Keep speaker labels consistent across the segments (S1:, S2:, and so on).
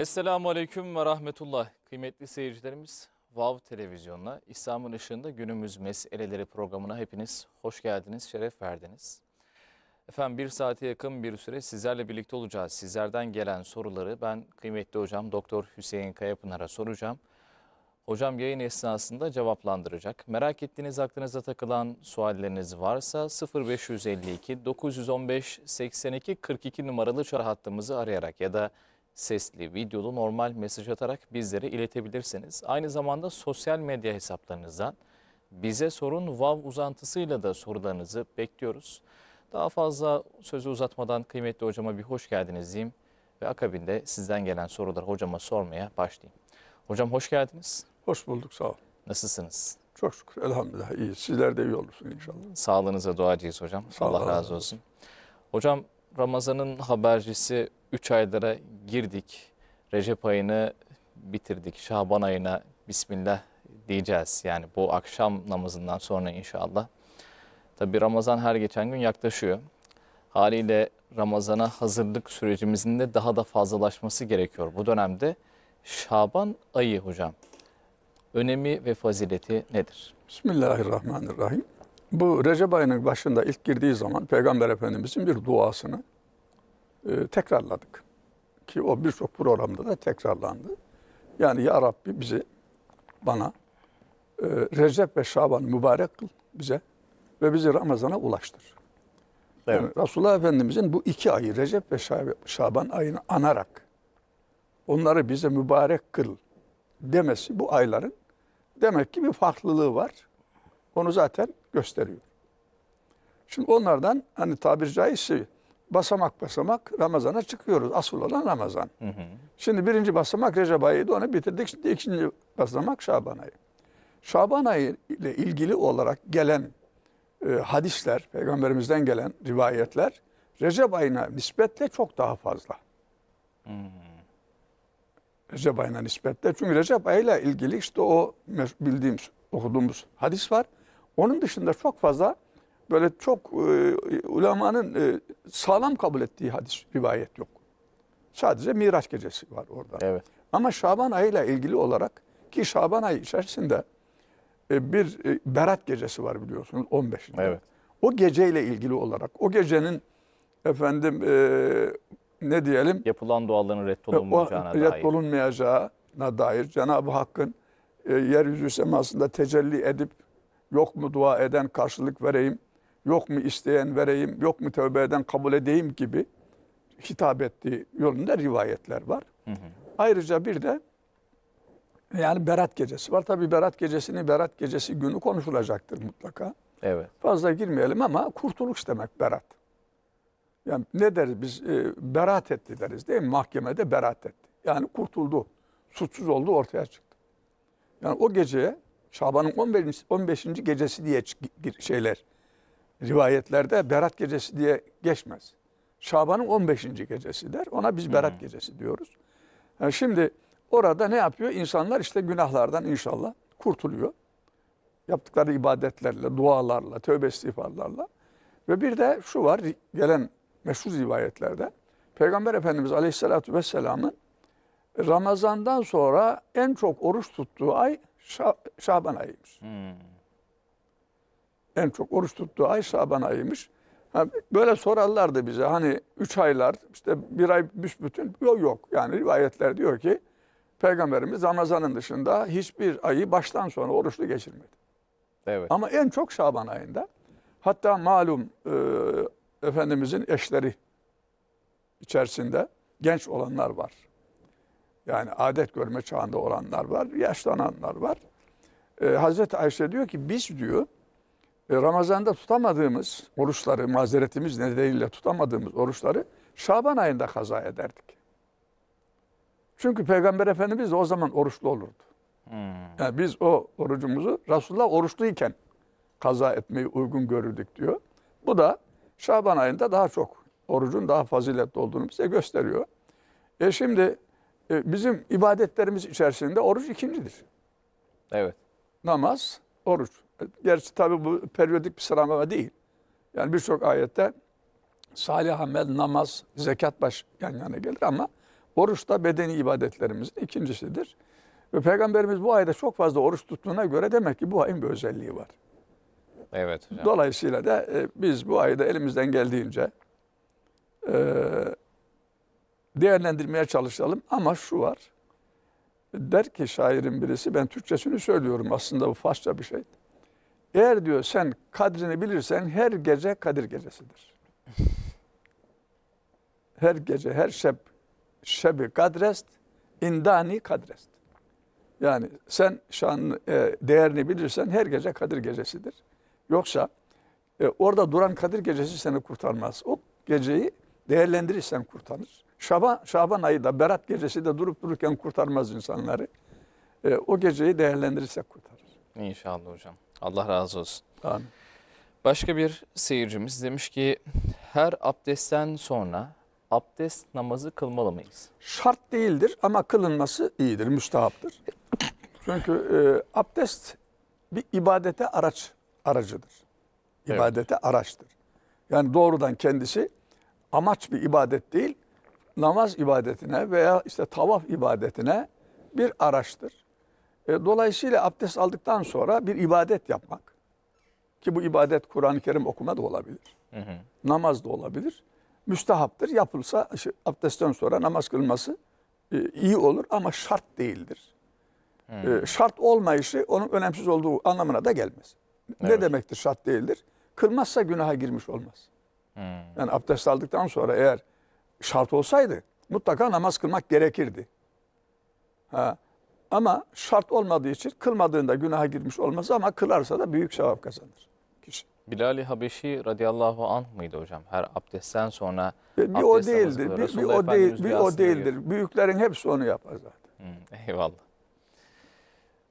S1: Esselamu Aleyküm ve Rahmetullah. Kıymetli seyircilerimiz, Vav Televizyonla İslam'ın ışığında günümüz meseleleri programına hepiniz hoş geldiniz, şeref verdiniz. Efendim bir saate yakın bir süre sizlerle birlikte olacağız. Sizlerden gelen soruları ben kıymetli hocam Doktor Hüseyin Kayapınar'a soracağım. Hocam yayın esnasında cevaplandıracak. Merak ettiğiniz aklınıza takılan sualleriniz varsa 0552 915 82 42 numaralı çağrı hattımızı arayarak ya da sesli, videolu normal mesaj atarak bizlere iletebilirsiniz. Aynı zamanda sosyal medya hesaplarınızdan bize sorun vav uzantısıyla da sorularınızı bekliyoruz. Daha fazla sözü uzatmadan kıymetli hocama bir hoş geldiniz diyeyim ve akabinde sizden gelen soruları hocama sormaya başlayayım. Hocam hoş geldiniz. Hoş bulduk sağ ol. Nasılsınız? Çok şükür elhamdülillah iyi. Sizler de iyi olursunuz inşallah. Sağlığınıza duacıyız hocam. Sağ Allah razı olsun. Hocam Ramazan'ın habercisi 3 aylara girdik. Recep ayını bitirdik. Şaban ayına bismillah diyeceğiz. Yani bu akşam namazından sonra inşallah. Tabi Ramazan her geçen gün yaklaşıyor. Haliyle Ramazan'a hazırlık sürecimizin de daha da fazlalaşması gerekiyor. Bu dönemde Şaban ayı hocam. Önemi ve fazileti nedir?
S2: Bismillahirrahmanirrahim. Bu Recep ayının başında ilk girdiği zaman Peygamber Efendimizin bir duasını e, tekrarladık. Ki o birçok programda da tekrarlandı. Yani Ya Rabbi bizi, bana e, Recep ve Şaban mübarek kıl bize ve bizi Ramazan'a ulaştır. Evet. Yani Resulullah Efendimizin bu iki ayı Recep ve Şaban ayını anarak onları bize mübarek kıl demesi bu ayların demek ki bir farklılığı var. Onu zaten gösteriyor. Şimdi onlardan hani tabir caizse basamak basamak Ramazan'a çıkıyoruz. Asıl olan Ramazan. Hı hı. Şimdi birinci basamak Recep ayıydı onu bitirdik. Şimdi ikinci basamak Şaban ayı. Şaban ayı ile ilgili olarak gelen e, hadisler, peygamberimizden gelen rivayetler Recep ayına nispetle çok daha fazla. Hı hı. Recep ayına nispetle. Çünkü Recep ayıyla ilgili işte o bildiğimiz, okuduğumuz hadis var. Onun dışında çok fazla böyle çok e, ulemanın e, sağlam kabul ettiği hadis rivayet yok. Sadece Miraç gecesi var orada. Evet. Ama Şaban ayıyla ilgili olarak ki Şaban ayı içerisinde e, bir e, Berat gecesi var biliyorsunuz 15'inde. Evet. O geceyle ilgili olarak o gecenin efendim e, ne diyelim? Yapılan duaların reddolunmayacağına e, dair. Reddolunmayacağına dair Cenab-ı Hakk'ın e, yeryüzü semasında tecelli edip yok mu dua eden karşılık vereyim yok mu isteyen vereyim, yok mu tövbe eden kabul edeyim gibi hitap ettiği yolunda rivayetler var. Hı hı. Ayrıca bir de yani Berat Gecesi var. Tabi Berat Gecesi'ni Berat Gecesi günü konuşulacaktır mutlaka. Evet. Fazla girmeyelim ama kurtuluş demek Berat. Yani ne deriz biz? E, berat etti deriz değil mi? Mahkemede berat etti. Yani kurtuldu. Suçsuz oldu ortaya çıktı. Yani o gece Şaban'ın 15. 15. gecesi diye şeyler rivayetlerde Berat gecesi diye geçmez. Şaban'ın 15. gecesi der. Ona biz Berat hmm. gecesi diyoruz. Yani şimdi orada ne yapıyor? İnsanlar işte günahlardan inşallah kurtuluyor. Yaptıkları ibadetlerle, dualarla, tövbe istiğfarlarla. Ve bir de şu var gelen meşhur rivayetlerde. Peygamber Efendimiz Aleyhisselatü Vesselam'ın Ramazan'dan sonra en çok oruç tuttuğu ay Şaban ayıymış. Hmm en çok oruç tuttuğu ay Şaban ayıymış. böyle sorarlardı bize hani üç aylar işte bir ay büsbütün yok yok. Yani rivayetler diyor ki Peygamberimiz Ramazan'ın dışında hiçbir ayı baştan sona oruçlu geçirmedi. Evet. Ama en çok Şaban ayında. Hatta malum e, Efendimizin eşleri içerisinde genç olanlar var. Yani adet görme çağında olanlar var, yaşlananlar var. E, Hazreti Ayşe diyor ki biz diyor e, Ramazan'da tutamadığımız oruçları, mazeretimiz nedeniyle tutamadığımız oruçları Şaban ayında kaza ederdik. Çünkü Peygamber Efendimiz de o zaman oruçlu olurdu. Hmm. Yani biz o orucumuzu Resulullah oruçluyken kaza etmeyi uygun görürdük diyor. Bu da Şaban ayında daha çok orucun daha faziletli olduğunu bize gösteriyor. E şimdi e, bizim ibadetlerimiz içerisinde oruç ikincidir. Evet. Namaz, oruç. Gerçi tabi bu periyodik bir sıralama değil. Yani birçok ayette salih amel, namaz, zekat baş yan yana gelir ama oruç da bedeni ibadetlerimizin ikincisidir. Ve Peygamberimiz bu ayda çok fazla oruç tuttuğuna göre demek ki bu ayın bir özelliği var. Evet hocam. Dolayısıyla da e, biz bu ayda elimizden geldiğince e, değerlendirmeye çalışalım. Ama şu var. Der ki şairin birisi ben Türkçesini söylüyorum aslında bu Farsça bir şey. Eğer diyor sen kadrini bilirsen her gece Kadir gecesidir. Her gece, her şeb, şebi kadrest, indani kadrest. Yani sen şan e, değerini bilirsen her gece Kadir gecesidir. Yoksa e, orada duran Kadir gecesi seni kurtarmaz. O geceyi değerlendirirsen kurtarır. Şaban, Şaban ayı da Berat gecesi de durup dururken kurtarmaz insanları. E, o geceyi değerlendirirsek kurtarır.
S1: İnşallah hocam. Allah razı olsun. Amin. Başka bir seyircimiz demiş ki her abdestten sonra abdest namazı kılmalı mıyız? Şart değildir ama
S2: kılınması iyidir, müstehaptır. Çünkü e, abdest bir ibadete araç aracıdır. İbadete evet. araçtır. Yani doğrudan kendisi amaç bir ibadet değil, namaz ibadetine veya işte tavaf ibadetine bir araçtır. E, dolayısıyla abdest aldıktan sonra bir ibadet yapmak. Ki bu ibadet Kur'an-ı Kerim okuma da olabilir. Hı hı. Namaz da olabilir. Müstehaptır. Yapılsa abdestten sonra namaz kılması e, iyi olur ama şart değildir. Hı. E, şart olmayışı onun önemsiz olduğu anlamına da gelmez. Evet. Ne demektir şart değildir? Kılmazsa günaha girmiş olmaz. Hı. Yani abdest aldıktan sonra eğer şart olsaydı mutlaka namaz kılmak gerekirdi. Ha, ama şart olmadığı için kılmadığında günaha girmiş olmaz ama kılarsa da büyük sevap kazanır
S1: kişi. Bilal-i Habeşi radıyallahu anh mıydı hocam? Her abdestten sonra e, bir, bir o değildir. Bir, bir, o değil, bir o değildir. Diyor. Büyüklerin hepsi onu yapar zaten. Hmm, eyvallah.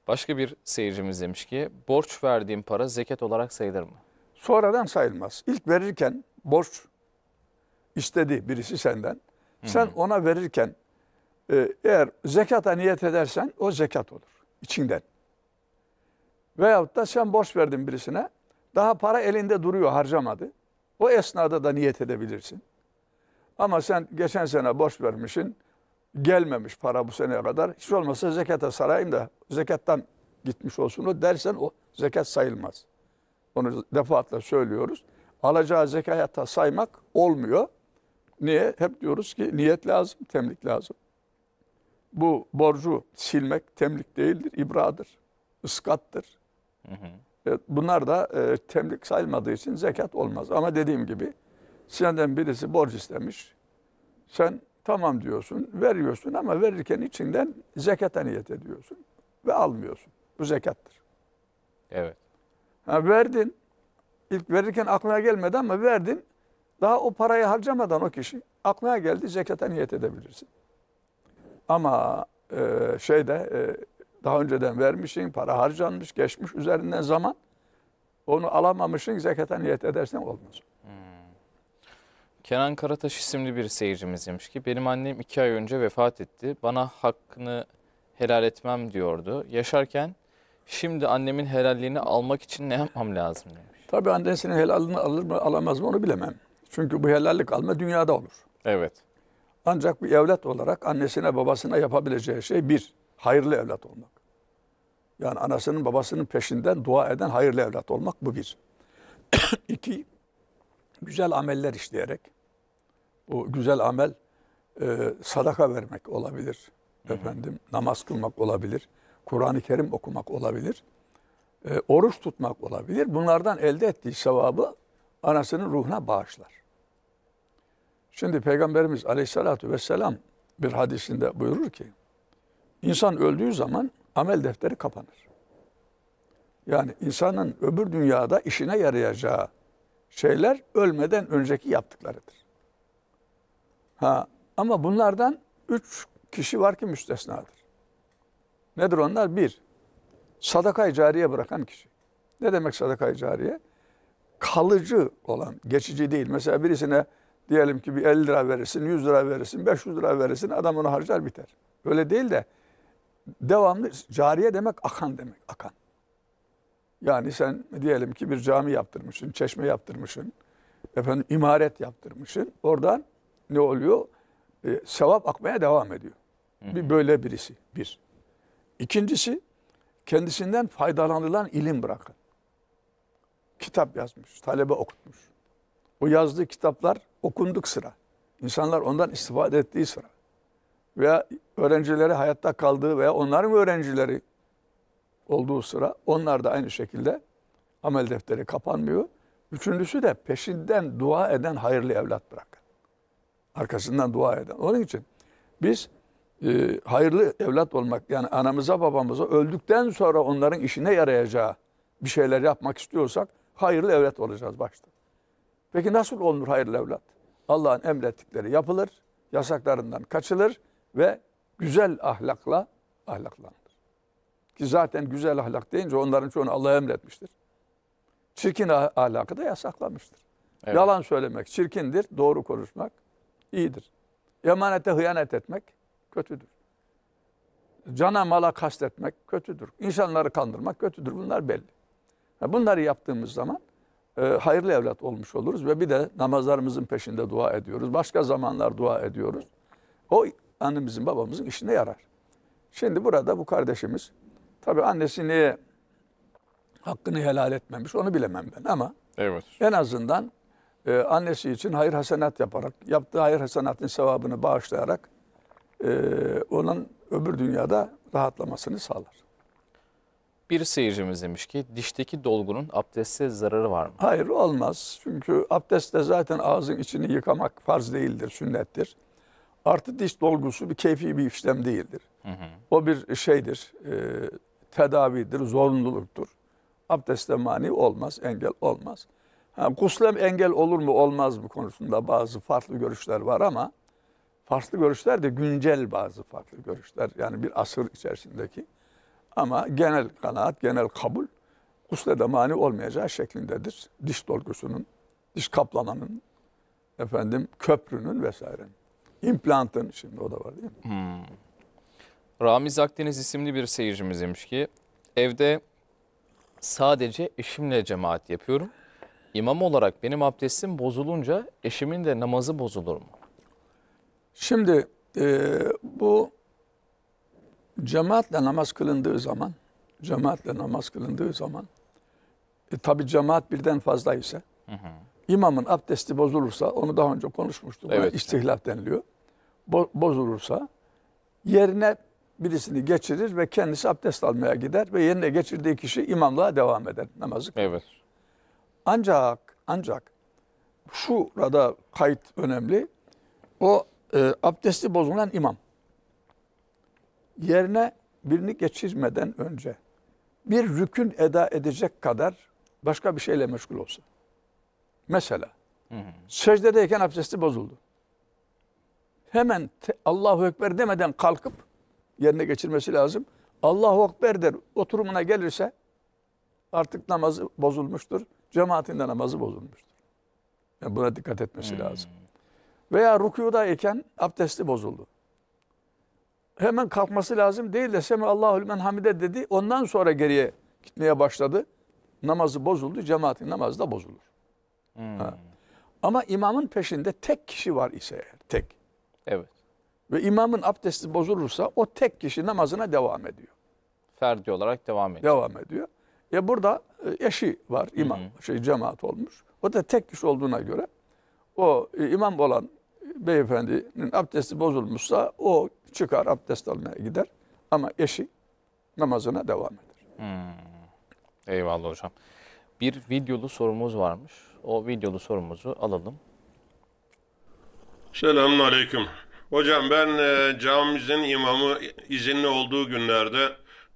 S1: Başka bir seyircimiz demiş ki borç verdiğim para zekat olarak sayılır mı? Sonradan sayılmaz. İlk verirken borç
S2: istedi birisi senden. Sen Hı ona verirken ee, eğer zekata niyet edersen o zekat olur içinden. Veyahut da sen borç verdin birisine daha para elinde duruyor harcamadı. O esnada da niyet edebilirsin. Ama sen geçen sene borç vermişsin gelmemiş para bu seneye kadar. Hiç olmazsa zekata sarayım da zekattan gitmiş olsun o dersen o zekat sayılmaz. Onu defaatle söylüyoruz. Alacağı zekata saymak olmuyor. Niye? Hep diyoruz ki niyet lazım, temlik lazım bu borcu silmek temlik değildir, ibradır, ıskattır.
S1: Hı hı.
S2: E, bunlar da e, temlik sayılmadığı için zekat olmaz. Ama dediğim gibi senden birisi borç istemiş. Sen tamam diyorsun, veriyorsun ama verirken içinden zekata niyet ediyorsun ve almıyorsun. Bu zekattır. Evet. Ha, verdin. ilk verirken aklına gelmedi ama verdin. Daha o parayı harcamadan o kişi aklına geldi zekata niyet edebilirsin. Ama e, şeyde e, daha önceden vermişsin, para harcanmış, geçmiş üzerinden zaman. Onu alamamışsın, zekata niyet edersen olmaz. Hmm.
S1: Kenan Karataş isimli bir seyircimiz demiş ki benim annem iki ay önce vefat etti. Bana hakkını helal etmem diyordu. Yaşarken şimdi annemin helalliğini almak için ne yapmam lazım demiş. Tabii annesinin helalini alır mı alamaz mı onu bilemem. Çünkü bu helallik
S2: alma dünyada olur. Evet. Ancak bir evlat olarak annesine babasına yapabileceği şey bir, hayırlı evlat olmak. Yani anasının babasının peşinden dua eden hayırlı evlat olmak bu bir. İki, güzel ameller işleyerek, bu güzel amel e, sadaka vermek olabilir efendim, Hı-hı. namaz kılmak olabilir, Kur'an-ı Kerim okumak olabilir, e, oruç tutmak olabilir. Bunlardan elde ettiği sevabı anasının ruhuna bağışlar. Şimdi Peygamberimiz aleyhissalatü vesselam bir hadisinde buyurur ki, insan öldüğü zaman amel defteri kapanır. Yani insanın öbür dünyada işine yarayacağı şeyler ölmeden önceki yaptıklarıdır. Ha, ama bunlardan üç kişi var ki müstesnadır. Nedir onlar? Bir, sadakayı cariye bırakan kişi. Ne demek sadakayı cariye? Kalıcı olan, geçici değil. Mesela birisine diyelim ki bir 50 lira verirsin, 100 lira verirsin, 500 lira verirsin adam onu harcar biter. Öyle değil de devamlı cariye demek akan demek akan. Yani sen diyelim ki bir cami yaptırmışsın, çeşme yaptırmışsın, efendim imaret yaptırmışsın. Oradan ne oluyor? E, sevap akmaya devam ediyor. Bir böyle birisi. Bir. İkincisi kendisinden faydalanılan ilim bırakın. Kitap yazmış, talebe okutmuş. O yazdığı kitaplar okunduk sıra. İnsanlar ondan istifade ettiği sıra. Veya öğrencileri hayatta kaldığı veya onların öğrencileri olduğu sıra onlar da aynı şekilde amel defteri kapanmıyor. Üçüncüsü de peşinden dua eden hayırlı evlat bırakın. Arkasından dua eden. Onun için biz e, hayırlı evlat olmak yani anamıza babamıza öldükten sonra onların işine yarayacağı bir şeyler yapmak istiyorsak hayırlı evlat olacağız başta. Peki nasıl olunur hayırlı evlat? Allah'ın emrettikleri yapılır, yasaklarından kaçılır ve güzel ahlakla ahlaklanır. Ki zaten güzel ahlak deyince onların çoğunu Allah emretmiştir. Çirkin ah-, ahlakı da yasaklamıştır. Evet. Yalan söylemek çirkindir, doğru konuşmak iyidir. Emanete hıyanet etmek kötüdür. Cana mala kastetmek kötüdür. İnsanları kandırmak kötüdür. Bunlar belli. Bunları yaptığımız zaman e, hayırlı evlat olmuş oluruz ve bir de namazlarımızın peşinde dua ediyoruz. Başka zamanlar dua ediyoruz. O annemizin babamızın işine yarar. Şimdi burada bu kardeşimiz tabii annesini hakkını helal etmemiş onu bilemem ben ama evet. en azından e, annesi için hayır hasenat yaparak yaptığı hayır hasenatın sevabını bağışlayarak e, onun öbür dünyada rahatlamasını sağlar.
S1: Bir seyircimiz demiş ki dişteki dolgunun abdeste zararı var mı? Hayır olmaz. Çünkü abdestte zaten ağzın içini
S2: yıkamak farz değildir, sünnettir. Artı diş dolgusu bir keyfi bir işlem değildir. Hı hı. O bir şeydir, e, tedavidir, zorunluluktur. Abdeste mani olmaz, engel olmaz. Ha, guslem engel olur mu olmaz mı konusunda bazı farklı görüşler var ama farklı görüşler de güncel bazı farklı görüşler. Yani bir asır içerisindeki. Ama genel kanaat, genel kabul gusle de mani olmayacağı şeklindedir. Diş dolgusunun, diş kaplamanın, efendim köprünün vesaire. İmplantın şimdi o da var değil mi?
S1: Hmm. Ramiz Akdeniz isimli bir seyircimiz demiş ki evde sadece eşimle cemaat yapıyorum. İmam olarak benim abdestim bozulunca eşimin de namazı bozulur mu? Şimdi e, bu
S2: Cemaatle namaz kılındığı zaman, cemaatle namaz kılındığı zaman, e, tabi cemaat birden fazla ise, imamın abdesti bozulursa, onu daha önce konuşmuştuk, evet. istihlaf deniliyor, bo bozulursa yerine birisini geçirir ve kendisi abdest almaya gider ve yerine geçirdiği kişi imamlığa devam eder namazı. Evet. Ancak ancak şurada kayıt önemli. O e, abdesti bozulan imam yerine birini geçirmeden önce bir rükün eda edecek kadar başka bir şeyle meşgul olsun. Mesela hı hı. secdedeyken abdesti bozuldu. Hemen te, Allahu Ekber demeden kalkıp yerine geçirmesi lazım. Allahu Ekber der oturumuna gelirse artık namazı bozulmuştur. Cemaatin namazı bozulmuştur. Yani buna dikkat etmesi hı hı. lazım. Veya rükudayken abdesti bozuldu hemen kalkması lazım değil de Semihallahül Hamide dedi. Ondan sonra geriye gitmeye başladı. Namazı bozuldu. Cemaatin namazı da bozulur. Hmm. Ha. Ama imamın peşinde tek kişi var ise eğer. Tek. Evet. Ve imamın abdesti bozulursa o tek kişi namazına devam ediyor.
S1: Ferdi olarak devam
S2: ediyor. Devam ediyor. Ya e burada e, eşi var imam, hı hı. şey cemaat olmuş. O da tek kişi olduğuna göre o e, imam olan beyefendinin abdesti bozulmuşsa o çıkar abdest almaya gider.
S1: Ama eşi namazına devam eder. Hmm. Eyvallah hocam. Bir videolu sorumuz varmış. O videolu sorumuzu alalım.
S2: Selamun Aleyküm. Hocam ben e, camimizin imamı izinli olduğu günlerde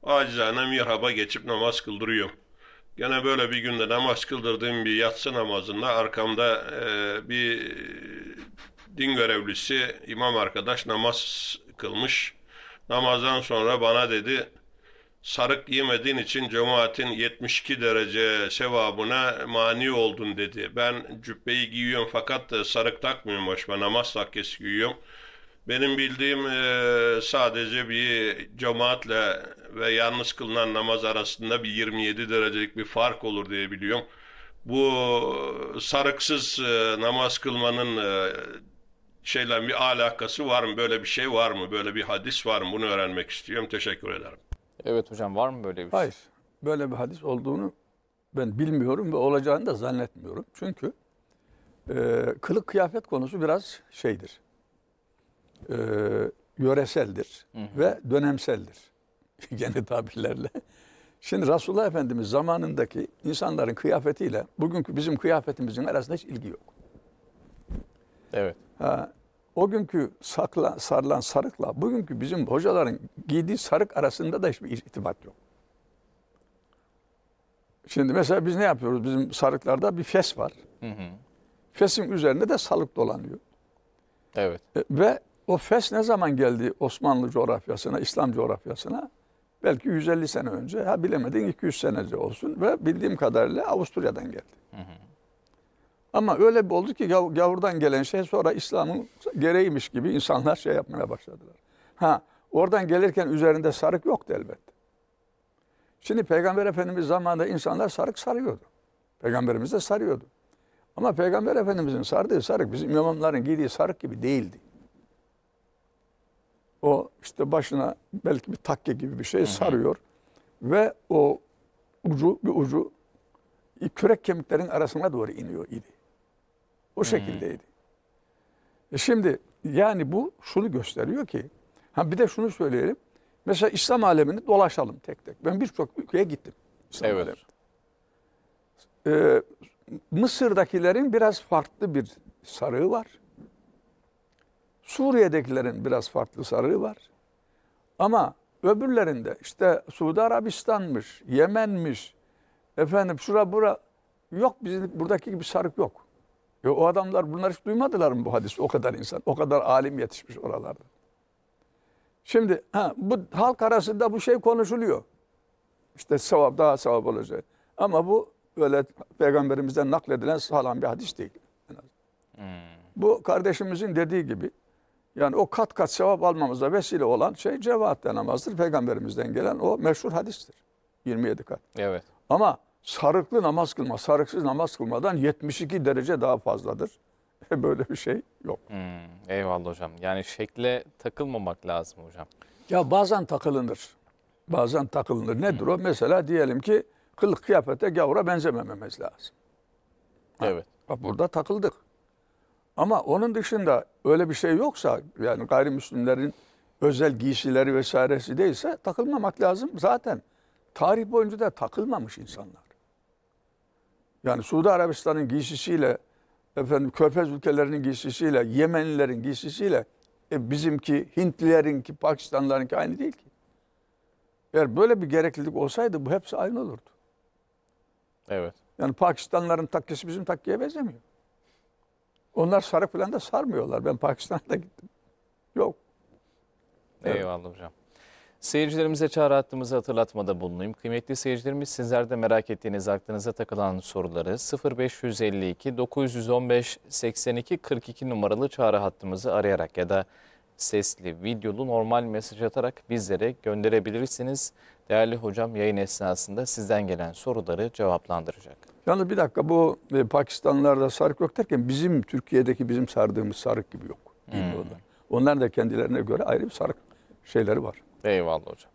S2: acizane mihraba geçip namaz kıldırıyorum. Gene böyle bir günde namaz kıldırdığım bir yatsı namazında arkamda e, bir din görevlisi imam arkadaş namaz kılmış. Namazdan sonra bana dedi sarık giymediğin için cemaatin 72 derece sevabına mani oldun dedi. Ben cübbeyi giyiyorum fakat e, sarık takmıyorum başıma namaz takkesi giyiyorum. Benim bildiğim e, sadece bir cemaatle ve yalnız kılınan namaz arasında bir 27 derecelik bir fark olur diye biliyorum. Bu sarıksız e, namaz kılmanın e, şeyle bir alakası var mı? Böyle bir şey var mı? Böyle bir hadis var mı? Bunu öğrenmek istiyorum. Teşekkür ederim.
S1: Evet hocam var mı böyle bir şey? Hayır. Böyle bir hadis olduğunu
S2: ben bilmiyorum ve olacağını da zannetmiyorum. Çünkü e, kılık kıyafet konusu biraz şeydir. E, yöreseldir hı hı. ve dönemseldir. Yeni tabirlerle. Şimdi Resulullah Efendimiz zamanındaki insanların kıyafetiyle bugünkü bizim kıyafetimizin arasında hiç ilgi yok. Evet. Ee, o günkü sakla, sarılan sarıkla bugünkü bizim hocaların giydiği sarık arasında da hiçbir irtibat yok. Şimdi mesela biz ne yapıyoruz? Bizim sarıklarda bir fes var. Hı hı. Fesin üzerine de salık dolanıyor. Evet. E, ve o fes ne zaman geldi Osmanlı coğrafyasına, İslam coğrafyasına? Belki 150 sene önce, ha bilemedin 200 sene önce olsun ve bildiğim kadarıyla Avusturya'dan geldi. Hı hı. Ama öyle bir oldu ki gavurdan gelen şey sonra İslam'ın gereğiymiş gibi insanlar şey yapmaya başladılar. Ha oradan gelirken üzerinde sarık yoktu elbette. Şimdi Peygamber Efendimiz zamanında insanlar sarık sarıyordu. Peygamberimiz de sarıyordu. Ama Peygamber Efendimizin sardığı sarık bizim imamların giydiği sarık gibi değildi. O işte başına belki bir takke gibi bir şey sarıyor. Ve o ucu bir ucu kürek kemiklerin arasına doğru iniyor idi. O hmm. şekildeydi. E şimdi yani bu şunu gösteriyor ki ha bir de şunu söyleyelim. Mesela İslam alemini dolaşalım tek tek. Ben birçok ülkeye gittim. İslam evet. Aleminde. Ee, Mısır'dakilerin biraz farklı bir sarığı var. Suriye'dekilerin biraz farklı sarığı var. Ama öbürlerinde işte Suudi Arabistan'mış, Yemen'miş, efendim şura bura yok bizim buradaki gibi sarık yok. E o adamlar bunları hiç duymadılar mı bu hadis? O kadar insan, o kadar alim yetişmiş oralarda. Şimdi ha, bu halk arasında bu şey konuşuluyor. İşte sevap daha sevap olacak. Ama bu öyle peygamberimizden nakledilen sağlam bir hadis değil. Hmm. Bu kardeşimizin dediği gibi yani o kat kat sevap almamıza vesile olan şey cevaat namazdır. Peygamberimizden gelen o meşhur hadistir. 27 kat. Evet. Ama sarıklı namaz kılma, sarıksız namaz kılmadan 72 derece daha fazladır. E, böyle bir şey
S1: yok. Hmm, eyvallah hocam. Yani şekle takılmamak lazım hocam.
S2: Ya bazen takılınır. Bazen takılınır. Nedir hmm. o? Mesela diyelim ki kılık kıyafete gavura benzemememiz lazım. Ha, evet. Bak burada takıldık. Ama onun dışında öyle bir şey yoksa yani gayrimüslimlerin özel giysileri vesairesi değilse takılmamak lazım zaten. Tarih boyunca da takılmamış insanlar. Yani Suudi Arabistan'ın giysisiyle, efendim Körfez ülkelerinin giysisiyle, Yemenlilerin giysisiyle e, bizimki, Hintlilerinki, Pakistanlılarınki aynı değil ki. Eğer böyle bir gereklilik olsaydı bu hepsi aynı olurdu. Evet. Yani Pakistanlıların takkesi bizim takkiye benzemiyor. Onlar sarı falan da sarmıyorlar. Ben Pakistan'da gittim. Yok.
S1: Eyvallah evet. hocam. Seyircilerimize çağrı hattımızı hatırlatmada bulunayım. Kıymetli seyircilerimiz sizler de merak ettiğiniz aklınıza takılan soruları 0552 915 82 42 numaralı çağrı hattımızı arayarak ya da sesli, videolu normal mesaj atarak bizlere gönderebilirsiniz. Değerli hocam yayın esnasında sizden gelen soruları cevaplandıracak.
S2: Yalnız bir dakika bu e, Pakistanlılarda sarık yok derken bizim Türkiye'deki bizim sardığımız sarık gibi yok. Hmm. Onlar da kendilerine göre ayrı bir sarık şeyleri var.
S1: Eyvallah hocam.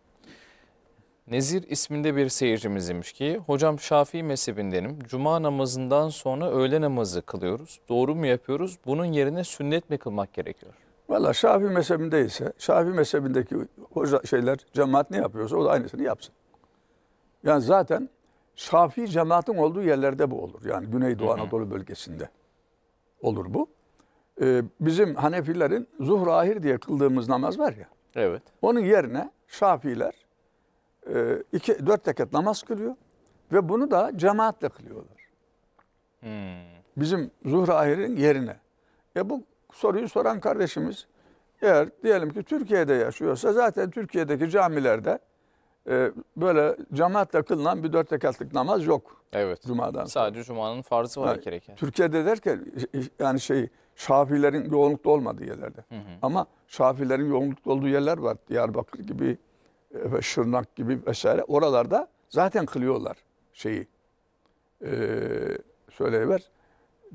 S1: Nezir isminde bir seyircimiz demiş ki, hocam Şafii mezhebindenim. Cuma namazından sonra öğle namazı kılıyoruz. Doğru mu yapıyoruz? Bunun yerine sünnet mi kılmak gerekiyor?
S2: Valla Şafii mezhebinde Şafii mezhebindeki hoca şeyler, cemaat ne yapıyorsa o da aynısını yapsın. Yani zaten Şafii cemaatin olduğu yerlerde bu olur. Yani Güneydoğu Anadolu bölgesinde olur bu. Ee, bizim Hanefilerin zuhr ahir diye kıldığımız namaz var ya. Evet. Onun yerine Şafiler e, iki, dört teket namaz kılıyor ve bunu da cemaatle kılıyorlar.
S1: Hmm.
S2: Bizim zuhr yerine. E bu soruyu soran kardeşimiz eğer diyelim ki Türkiye'de yaşıyorsa zaten Türkiye'deki camilerde e, böyle cemaatle kılınan bir dört rekatlık namaz yok. Evet.
S1: Cuma'dan. Sadece Cuma'nın farzı var yani,
S2: Türkiye'de derken yani şey Şafilerin yoğunlukta olmadığı yerlerde. Hı hı. Ama Şafilerin yoğunlukta olduğu yerler var. Diyarbakır gibi, e, Şırnak gibi vesaire. Oralarda zaten kılıyorlar şeyi. Ee, söyleyiver.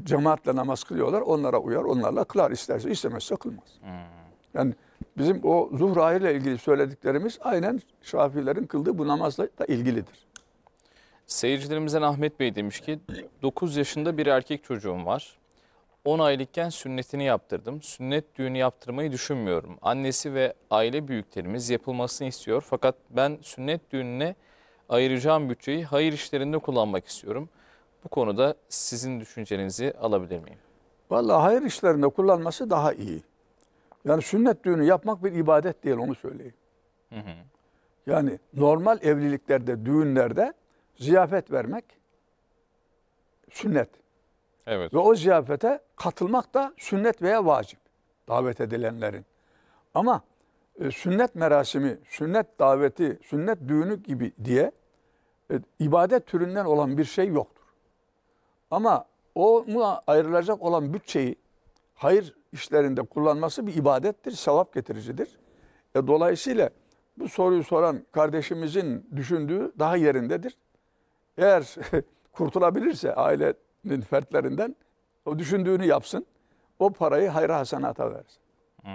S2: Cemaatle namaz kılıyorlar. Onlara uyar, onlarla kılar. isterse istemezse kılmaz. Hı. Yani bizim o zuhr ile ilgili söylediklerimiz aynen Şafilerin kıldığı bu namazla da ilgilidir.
S1: Seyircilerimizden Ahmet Bey demiş ki 9 yaşında bir erkek çocuğum var. 10 aylıkken sünnetini yaptırdım. Sünnet düğünü yaptırmayı düşünmüyorum. Annesi ve aile büyüklerimiz yapılmasını istiyor. Fakat ben sünnet düğününe ayıracağım bütçeyi hayır işlerinde kullanmak istiyorum. Bu konuda sizin düşüncenizi alabilir miyim?
S2: Vallahi hayır işlerinde kullanması daha iyi. Yani sünnet düğünü yapmak bir ibadet değil onu söyleyeyim. Hı hı. Yani normal evliliklerde, düğünlerde ziyafet vermek sünnet. Evet. Ve o ziyafete katılmak da sünnet veya vacip davet edilenlerin. Ama e, sünnet merasimi, sünnet daveti, sünnet düğünü gibi diye e, ibadet türünden olan bir şey yoktur. Ama o ayrılacak olan bütçeyi hayır işlerinde kullanması bir ibadettir, sevap getiricidir. E, dolayısıyla bu soruyu soran kardeşimizin düşündüğü daha yerindedir. Eğer kurtulabilirse aile fertlerinden o düşündüğünü yapsın. O parayı hayra hasenata versin.
S1: Hmm.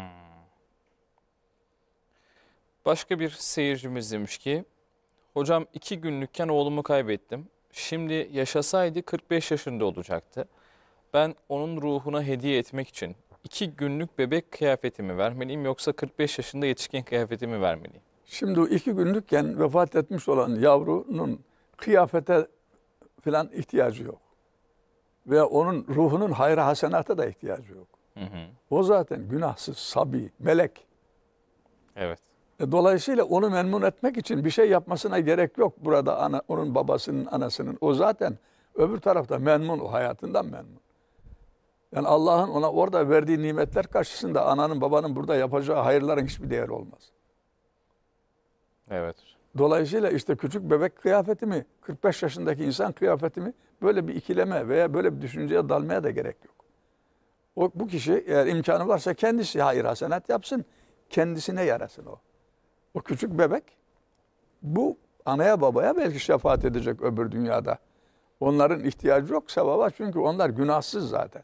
S1: Başka bir seyircimiz demiş ki, hocam iki günlükken oğlumu kaybettim. Şimdi yaşasaydı 45 yaşında olacaktı. Ben onun ruhuna hediye etmek için iki günlük bebek kıyafetimi vermeliyim yoksa 45 yaşında yetişkin kıyafetimi vermeliyim?
S2: Şimdi o iki günlükken vefat etmiş olan yavrunun kıyafete falan ihtiyacı yok ve onun ruhunun hayra hasenata da ihtiyacı yok. Hı hı. O zaten günahsız, sabi, melek. Evet. E, dolayısıyla onu memnun etmek için bir şey yapmasına gerek yok burada ana, onun babasının, anasının. O zaten öbür tarafta memnun, o hayatından memnun. Yani Allah'ın ona orada verdiği nimetler karşısında ananın babanın burada yapacağı hayırların hiçbir değeri olmaz. Evet. Dolayısıyla işte küçük bebek kıyafeti mi, 45 yaşındaki insan kıyafeti mi böyle bir ikileme veya böyle bir düşünceye dalmaya da gerek yok. O, bu kişi eğer imkanı varsa kendisi hayır hasenat yapsın, kendisine yarasın o. O küçük bebek bu anaya babaya belki şefaat edecek öbür dünyada. Onların ihtiyacı yok sevaba çünkü onlar günahsız zaten.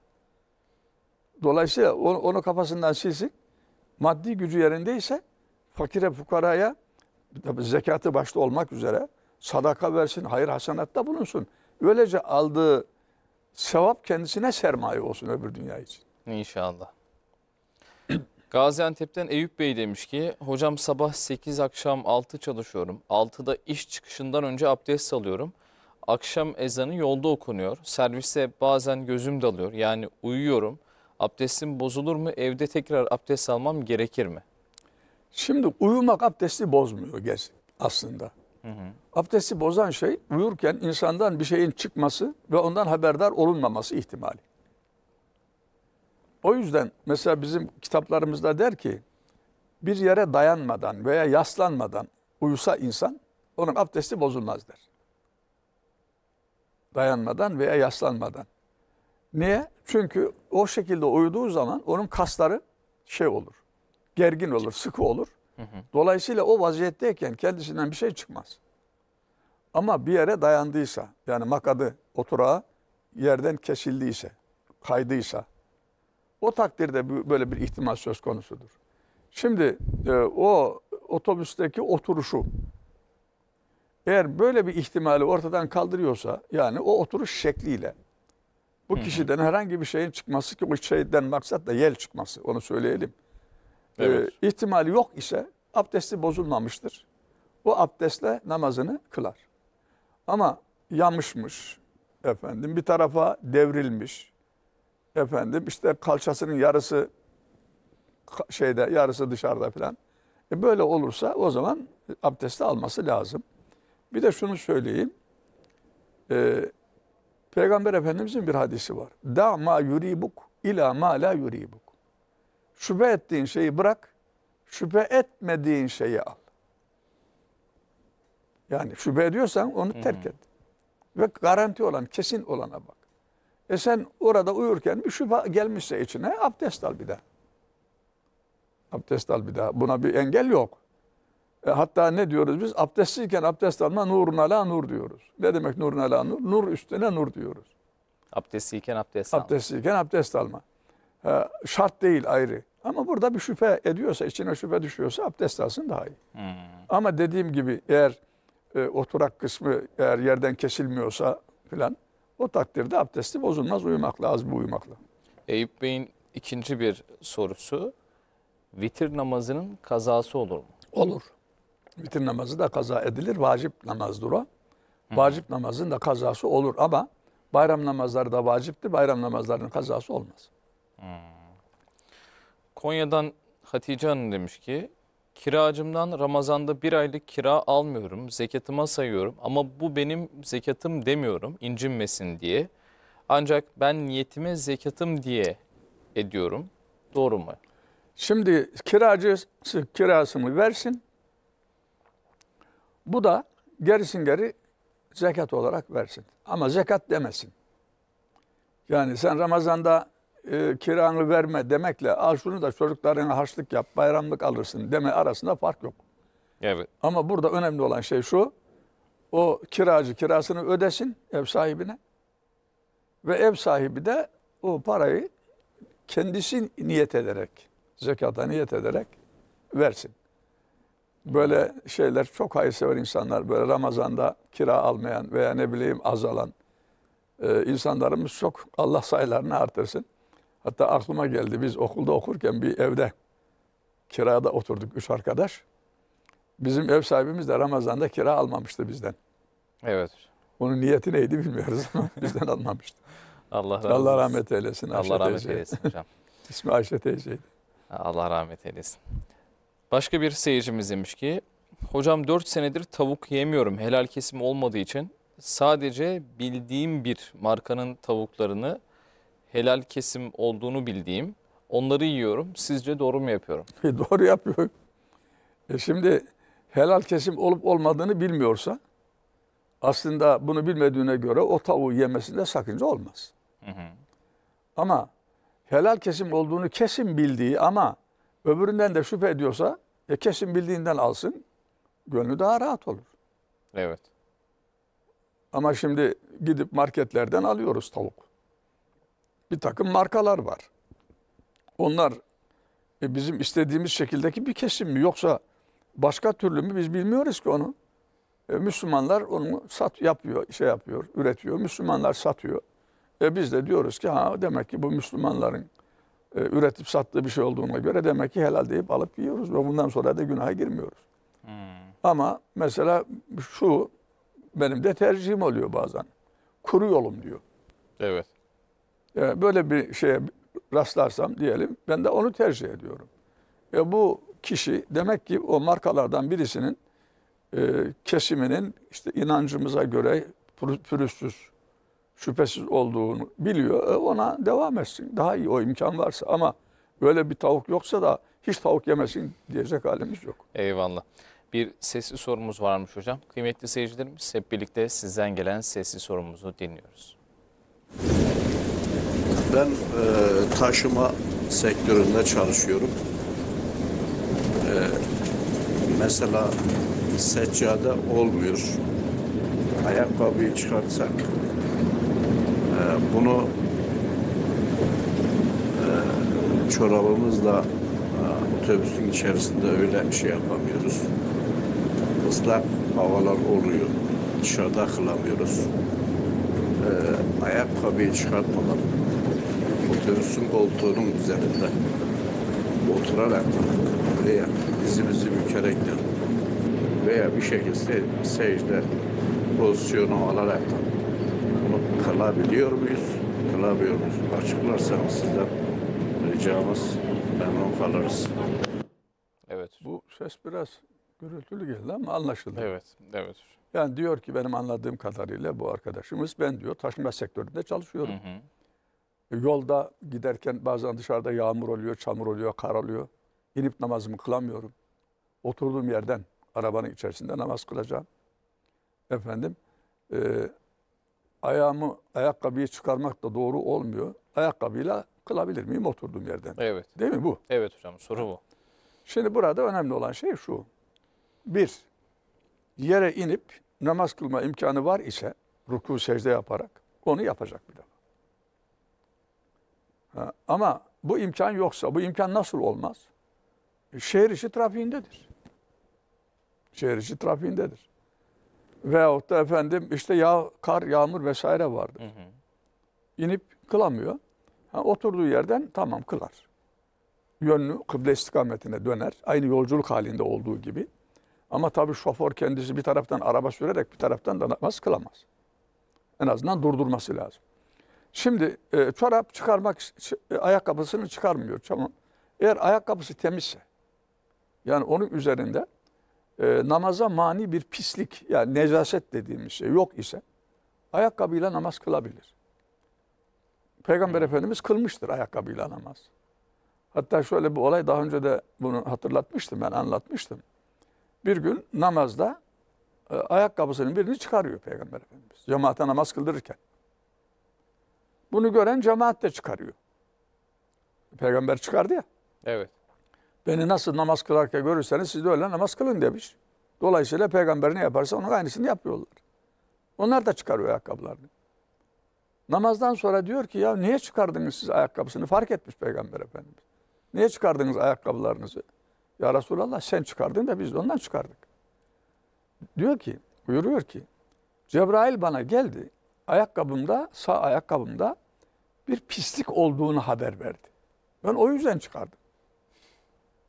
S2: Dolayısıyla onu, onu kafasından silsin. Maddi gücü yerindeyse fakire fukaraya zekatı başta olmak üzere sadaka versin, hayır hasanatta bulunsun. Böylece aldığı sevap kendisine sermaye olsun öbür dünya için.
S1: İnşallah. Gaziantep'ten Eyüp Bey demiş ki hocam sabah 8 akşam 6 çalışıyorum. 6'da iş çıkışından önce abdest alıyorum. Akşam ezanı yolda okunuyor. Servise bazen gözüm dalıyor. Yani uyuyorum. Abdestim bozulur mu? Evde tekrar abdest almam gerekir mi?
S2: Şimdi uyumak abdesti bozmuyor aslında. Hı hı. Abdesti bozan şey uyurken insandan bir şeyin çıkması ve ondan haberdar olunmaması ihtimali. O yüzden mesela bizim kitaplarımızda der ki bir yere dayanmadan veya yaslanmadan uyusa insan onun abdesti bozulmaz der. Dayanmadan veya yaslanmadan. Niye? Çünkü o şekilde uyuduğu zaman onun kasları şey olur gergin olur, sıkı olur. Dolayısıyla o vaziyetteyken kendisinden bir şey çıkmaz. Ama bir yere dayandıysa, yani makadı, oturağı yerden kesildiyse, kaydıysa, o takdirde böyle bir ihtimal söz konusudur. Şimdi e, o otobüsteki oturuşu, eğer böyle bir ihtimali ortadan kaldırıyorsa, yani o oturuş şekliyle, bu kişiden herhangi bir şeyin çıkması ki o şeyden maksat da yel çıkması, onu söyleyelim. Ee, evet. e, ihtimali yok ise abdesti bozulmamıştır. O abdestle namazını kılar. Ama yamışmış efendim bir tarafa devrilmiş efendim işte kalçasının yarısı şeyde yarısı dışarıda falan. E böyle olursa o zaman abdesti alması lazım. Bir de şunu söyleyeyim. E, Peygamber Efendimizin bir hadisi var. Da ma yuribuk ila ma la yuribuk. Şüphe ettiğin şeyi bırak, şüphe etmediğin şeyi al. Yani şüphe ediyorsan onu terk et. Ve garanti olan, kesin olana bak. E sen orada uyurken bir şüphe gelmişse içine abdest al bir daha. Abdest al bir daha. Buna bir engel yok. E hatta ne diyoruz biz? Abdestliyken abdest alma nurun ala nur diyoruz. Ne demek nurun ala nur? Nur üstüne nur diyoruz. Abdestliyken abdest alma. Abdestliyken abdest alma. Ee, şart değil ayrı. Ama burada bir şüphe ediyorsa, içine şüphe düşüyorsa abdest alsın daha iyi. Hmm. Ama dediğim gibi eğer e, oturak kısmı eğer yerden kesilmiyorsa filan o takdirde abdesti bozulmaz uyumak lazım uyumakla.
S1: Eyüp Bey'in ikinci bir sorusu vitir namazının kazası olur mu?
S2: Olur. Vitir namazı da kaza edilir. Vacip namazdır o. Vacip Hı. namazın da kazası olur ama bayram namazları da vacipti, Bayram namazlarının kazası olmaz.
S1: Hmm. Konya'dan Hatice Hanım demiş ki kiracımdan Ramazan'da bir aylık kira almıyorum zekatıma sayıyorum ama bu benim zekatım demiyorum incinmesin diye. Ancak ben niyetime zekatım diye ediyorum. Doğru mu?
S2: Şimdi kiracısı kirasını versin. Bu da gerisin geri zekat olarak versin. Ama zekat demesin. Yani sen Ramazan'da e, kiranı verme demekle al şunu da çocuklarına harçlık yap, bayramlık alırsın deme arasında fark yok. Evet. Ama burada önemli olan şey şu. O kiracı kirasını ödesin ev sahibine. Ve ev sahibi de o parayı kendisi niyet ederek, zekata niyet ederek versin. Böyle şeyler çok hayırsever insanlar. Böyle Ramazan'da kira almayan veya ne bileyim azalan e, insanlarımız çok Allah sayılarını artırsın. Hatta aklıma geldi biz okulda okurken bir evde kirada oturduk üç arkadaş. Bizim ev sahibimiz de Ramazan'da kira almamıştı bizden. Evet. Onun niyeti neydi bilmiyoruz ama
S1: bizden almamıştı. Allah, Allah rahmet eylesin. Allah rahmet teyze. eylesin hocam.
S2: İsmi Ayşe
S1: teyzeydi. Allah rahmet eylesin. Başka bir seyircimiz demiş ki, hocam 4 senedir tavuk yemiyorum helal kesim olmadığı için sadece bildiğim bir markanın tavuklarını helal kesim olduğunu bildiğim onları yiyorum. Sizce doğru mu yapıyorum?
S2: doğru yapıyorum. E şimdi helal kesim olup olmadığını bilmiyorsa aslında bunu bilmediğine göre o tavuğu yemesinde sakınca olmaz. Hı hı. Ama helal kesim olduğunu kesin bildiği ama öbüründen de şüphe ediyorsa e kesin bildiğinden alsın gönlü daha rahat olur. Evet. Ama şimdi gidip marketlerden alıyoruz tavuk bir takım markalar var. Onlar e, bizim istediğimiz şekildeki bir kesim mi? Yoksa başka türlü mü? Biz bilmiyoruz ki onu. E, Müslümanlar onu sat yapıyor, şey yapıyor, üretiyor. Müslümanlar satıyor. E, biz de diyoruz ki ha demek ki bu Müslümanların e, üretip sattığı bir şey olduğuna göre demek ki helal deyip alıp yiyoruz ve bundan sonra da günaha girmiyoruz. Hmm. Ama mesela şu benim de tercihim oluyor bazen. Kuru yolum diyor. Evet. Ee, böyle bir şeye rastlarsam diyelim ben de onu tercih ediyorum. E bu kişi demek ki o markalardan birisinin e, kesiminin işte inancımıza göre pürüzsüz, şüphesiz olduğunu biliyor. E ona devam etsin. Daha iyi o imkan varsa ama böyle bir tavuk yoksa da hiç tavuk yemesin diyecek halimiz yok.
S1: Eyvallah. Bir sesli sorumuz varmış hocam. Kıymetli seyircilerimiz hep birlikte sizden gelen sesli sorumuzu dinliyoruz.
S2: Ben e, taşıma sektöründe çalışıyorum. E, mesela seccade olmuyor. Ayakkabıyı çıkartsak e, bunu e, çorabımızla e, otobüsün içerisinde öyle bir şey yapamıyoruz. Islak havalar oluyor. Dışarıda kılamıyoruz. E, ayakkabıyı çıkartmadan minibüsün koltuğunun üzerinde oturarak veya dizimizi bükerek veya bir şekilde secde pozisyonu alarak bunu kılabiliyor muyuz? Kılamıyor muyuz? Açıklarsanız sizden ricamız memnun kalırız. Evet. Bu ses biraz gürültülü geldi ama anlaşıldı. Evet, evet. Yani diyor ki benim anladığım kadarıyla bu arkadaşımız ben diyor taşıma sektöründe çalışıyorum. Hı hı. Yolda giderken bazen dışarıda yağmur oluyor, çamur oluyor, kar oluyor. İnip namazımı kılamıyorum. Oturduğum yerden arabanın içerisinde namaz kılacağım. Efendim e, ayağımı ayakkabıyı çıkarmak da doğru olmuyor. Ayakkabıyla kılabilir miyim oturduğum yerden? Evet. Değil mi bu?
S1: Evet hocam soru
S2: bu. Şimdi burada önemli olan şey şu. Bir, yere inip namaz kılma imkanı var ise ruku secde yaparak onu yapacak bir defa. Ama bu imkan yoksa, bu imkan nasıl olmaz? Şehir içi trafiğindedir. Şehir içi trafiğindedir. Veyahut da efendim işte yağ, kar, yağmur vesaire vardır. Hı hı. İnip kılamıyor. Ha, oturduğu yerden tamam kılar. Yönlü kıble istikametine döner. Aynı yolculuk halinde olduğu gibi. Ama tabii şoför kendisi bir taraftan araba sürerek bir taraftan da namaz kılamaz. En azından durdurması lazım. Şimdi e, çorap çıkarmak, e, ayakkabısını çıkarmıyor. Tamam. Eğer ayakkabısı temizse, yani onun üzerinde e, namaza mani bir pislik, yani necaset dediğimiz şey yok ise, ayakkabıyla namaz kılabilir. Peygamber Efendimiz kılmıştır ayakkabıyla namaz. Hatta şöyle bir olay daha önce de bunu hatırlatmıştım, ben anlatmıştım. Bir gün namazda e, ayakkabısının birini çıkarıyor Peygamber Efendimiz. Cemaate namaz kıldırırken. Bunu gören cemaat de çıkarıyor. Peygamber çıkardı ya. Evet. Beni nasıl namaz kılarken görürseniz siz de öyle namaz kılın demiş. Dolayısıyla peygamber ne yaparsa onun aynısını yapıyorlar. Onlar da çıkarıyor ayakkabılarını. Namazdan sonra diyor ki ya niye çıkardınız siz ayakkabısını? Fark etmiş peygamber efendimiz. Niye çıkardınız ayakkabılarınızı? Ya Resulallah sen çıkardın da biz de ondan çıkardık. Diyor ki, buyuruyor ki Cebrail bana geldi ayakkabımda, sağ ayakkabımda bir pislik olduğunu haber verdi. Ben o yüzden çıkardım.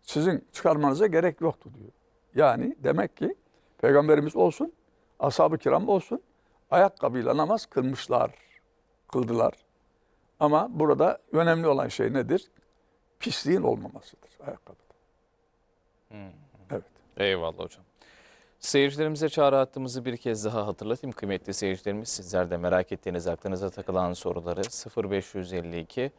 S2: Sizin çıkarmanıza gerek yoktu diyor. Yani demek ki peygamberimiz olsun, ashab-ı kiram olsun ayakkabıyla namaz kılmışlar, kıldılar. Ama burada önemli olan şey nedir? Pisliğin olmamasıdır ayakkabıda.
S1: Hmm. Evet. Eyvallah hocam. Seyircilerimize çağrı hattımızı bir kez daha hatırlatayım. Kıymetli seyircilerimiz sizler de merak ettiğiniz aklınıza takılan soruları 0552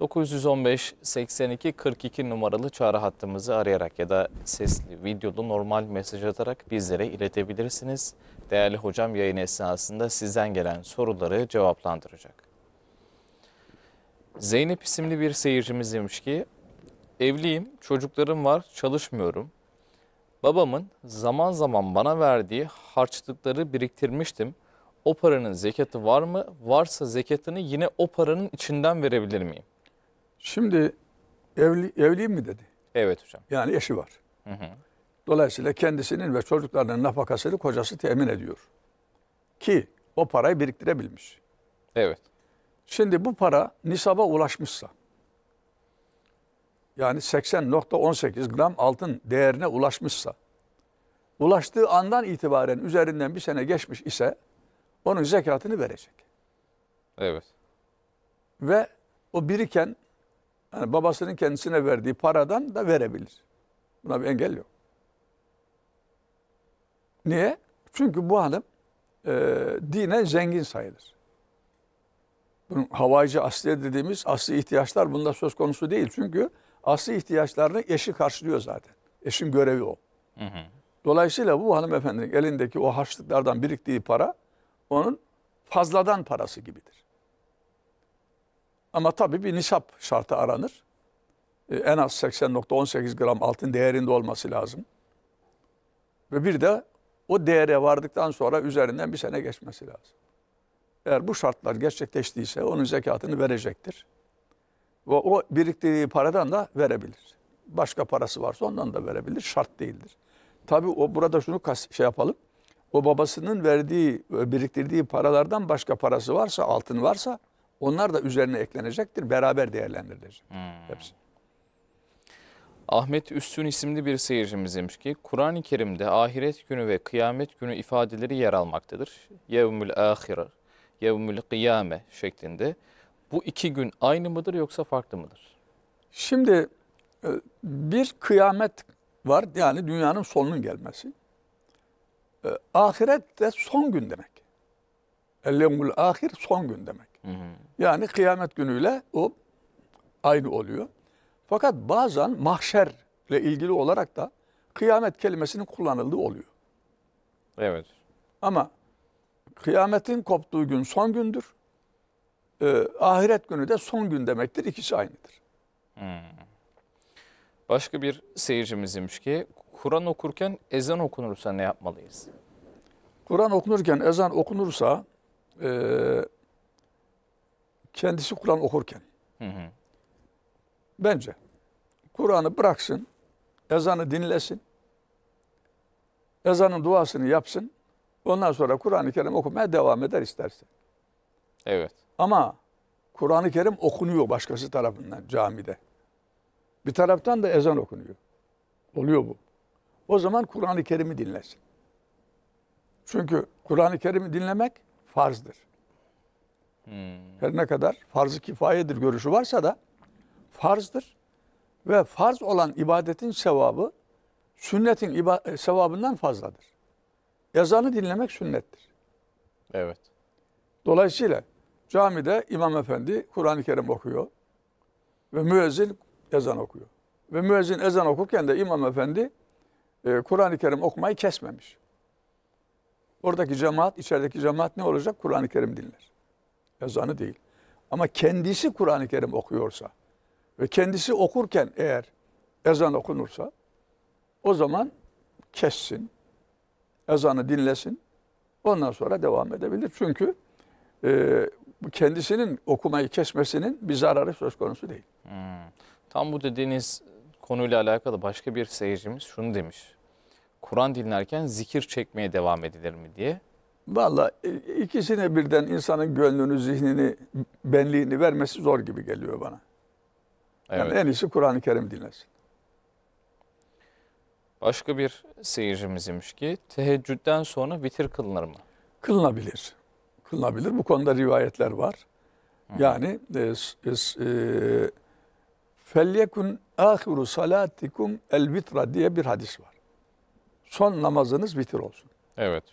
S1: 915 82 42 numaralı çağrı hattımızı arayarak ya da sesli, videolu normal mesaj atarak bizlere iletebilirsiniz. Değerli hocam yayın esnasında sizden gelen soruları cevaplandıracak. Zeynep isimli bir seyircimiz demiş ki, evliyim, çocuklarım var, çalışmıyorum. Babamın zaman zaman bana verdiği harçlıkları biriktirmiştim. O paranın zekatı var mı? Varsa zekatını yine o paranın içinden verebilir miyim? Şimdi evli,
S2: evliyim mi dedi? Evet hocam. Yani eşi
S1: var. Hı hı.
S2: Dolayısıyla kendisinin ve çocuklarının nafakasını kocası temin ediyor. Ki o parayı biriktirebilmiş. Evet. Şimdi bu para nisaba ulaşmışsa, yani 80.18 gram altın değerine ulaşmışsa, ulaştığı andan itibaren üzerinden bir sene geçmiş ise onun zekatını verecek. Evet. Ve o biriken yani babasının kendisine verdiği paradan da verebilir. Buna bir engel yok. Niye? Çünkü bu hanım e, dinen zengin sayılır. Bunun havaycı asliye dediğimiz asli ihtiyaçlar bunda söz konusu değil. Çünkü asli ihtiyaçlarını eşi karşılıyor zaten. Eşin görevi o. Hı hı. Dolayısıyla bu hanımefendinin elindeki o harçlıklardan biriktiği para onun fazladan parası gibidir. Ama tabii bir nisap şartı aranır. Ee, en az 80.18 gram altın değerinde olması lazım. Ve bir de o değere vardıktan sonra üzerinden bir sene geçmesi lazım. Eğer bu şartlar gerçekleştiyse onun zekatını verecektir. Ve o biriktirdiği paradan da verebilir. Başka parası varsa ondan da verebilir. Şart değildir. Tabi o burada şunu şey yapalım. O babasının verdiği, biriktirdiği paralardan başka parası varsa, altın varsa onlar da üzerine eklenecektir. Beraber değerlendirilecek.
S1: Hmm. Hepsi. Ahmet Üstün isimli bir seyircimiz demiş ki Kur'an-ı Kerim'de ahiret günü ve kıyamet günü ifadeleri yer almaktadır. Yevmül ahire, yevmül kıyame şeklinde. Bu iki gün aynı mıdır yoksa farklı mıdır? Şimdi
S2: e, bir kıyamet var yani dünyanın sonunun gelmesi. E, ahiret de son gün demek. Ellemul ahir son gün demek. Hı hı. Yani kıyamet günüyle o aynı oluyor. Fakat bazen mahşerle ilgili olarak da kıyamet kelimesinin kullanıldığı oluyor. Evet. Ama kıyametin koptuğu gün son gündür
S1: e, ahiret günü de son gün demektir. İkisi aynıdır. Hmm. Başka bir seyircimiz demiş ki Kur'an okurken ezan okunursa ne yapmalıyız?
S2: Kur'an okunurken ezan okunursa e, kendisi Kur'an okurken hı hı. bence Kur'an'ı bıraksın, ezanı dinlesin, ezanın duasını yapsın. Ondan sonra Kur'an-ı Kerim okumaya devam eder isterse. Evet. Ama Kur'an-ı Kerim okunuyor başkası tarafından camide. Bir taraftan da ezan okunuyor. Oluyor bu. O zaman Kur'an-ı Kerim'i dinlesin. Çünkü Kur'an-ı Kerim'i dinlemek farzdır. Hmm. Her ne kadar farz-ı kifayedir görüşü varsa da farzdır. Ve farz olan ibadetin sevabı sünnetin e, sevabından fazladır. Ezanı dinlemek sünnettir. Evet. Dolayısıyla Camide imam efendi Kur'an-ı Kerim okuyor ve müezzin ezan okuyor. Ve müezzin ezan okurken de imam efendi e, Kur'an-ı Kerim okumayı kesmemiş. Oradaki cemaat, içerideki cemaat ne olacak? Kur'an-ı Kerim dinler. Ezanı değil. Ama kendisi Kur'an-ı Kerim okuyorsa ve kendisi okurken eğer ezan okunursa o zaman kessin, ezanı dinlesin. Ondan sonra devam edebilir. Çünkü e, kendisinin okumayı kesmesinin bir zararı söz konusu değil.
S1: Hmm. Tam bu dediğiniz konuyla alakalı başka bir seyircimiz şunu demiş. Kur'an dinlerken zikir çekmeye devam edilir mi diye.
S2: Valla e, ikisine birden insanın gönlünü, zihnini, benliğini vermesi zor gibi geliyor bana. Evet. Yani en iyisi Kur'an-ı Kerim
S1: dinlesin. Başka bir seyircimiz ki teheccüden sonra vitir kılınır mı? Kılınabilir kılınabilir. Bu konuda rivayetler var.
S2: Yani e, e, e, felyekun ahiru salatikum el vitra diye bir hadis var. Son namazınız vitir olsun. Evet.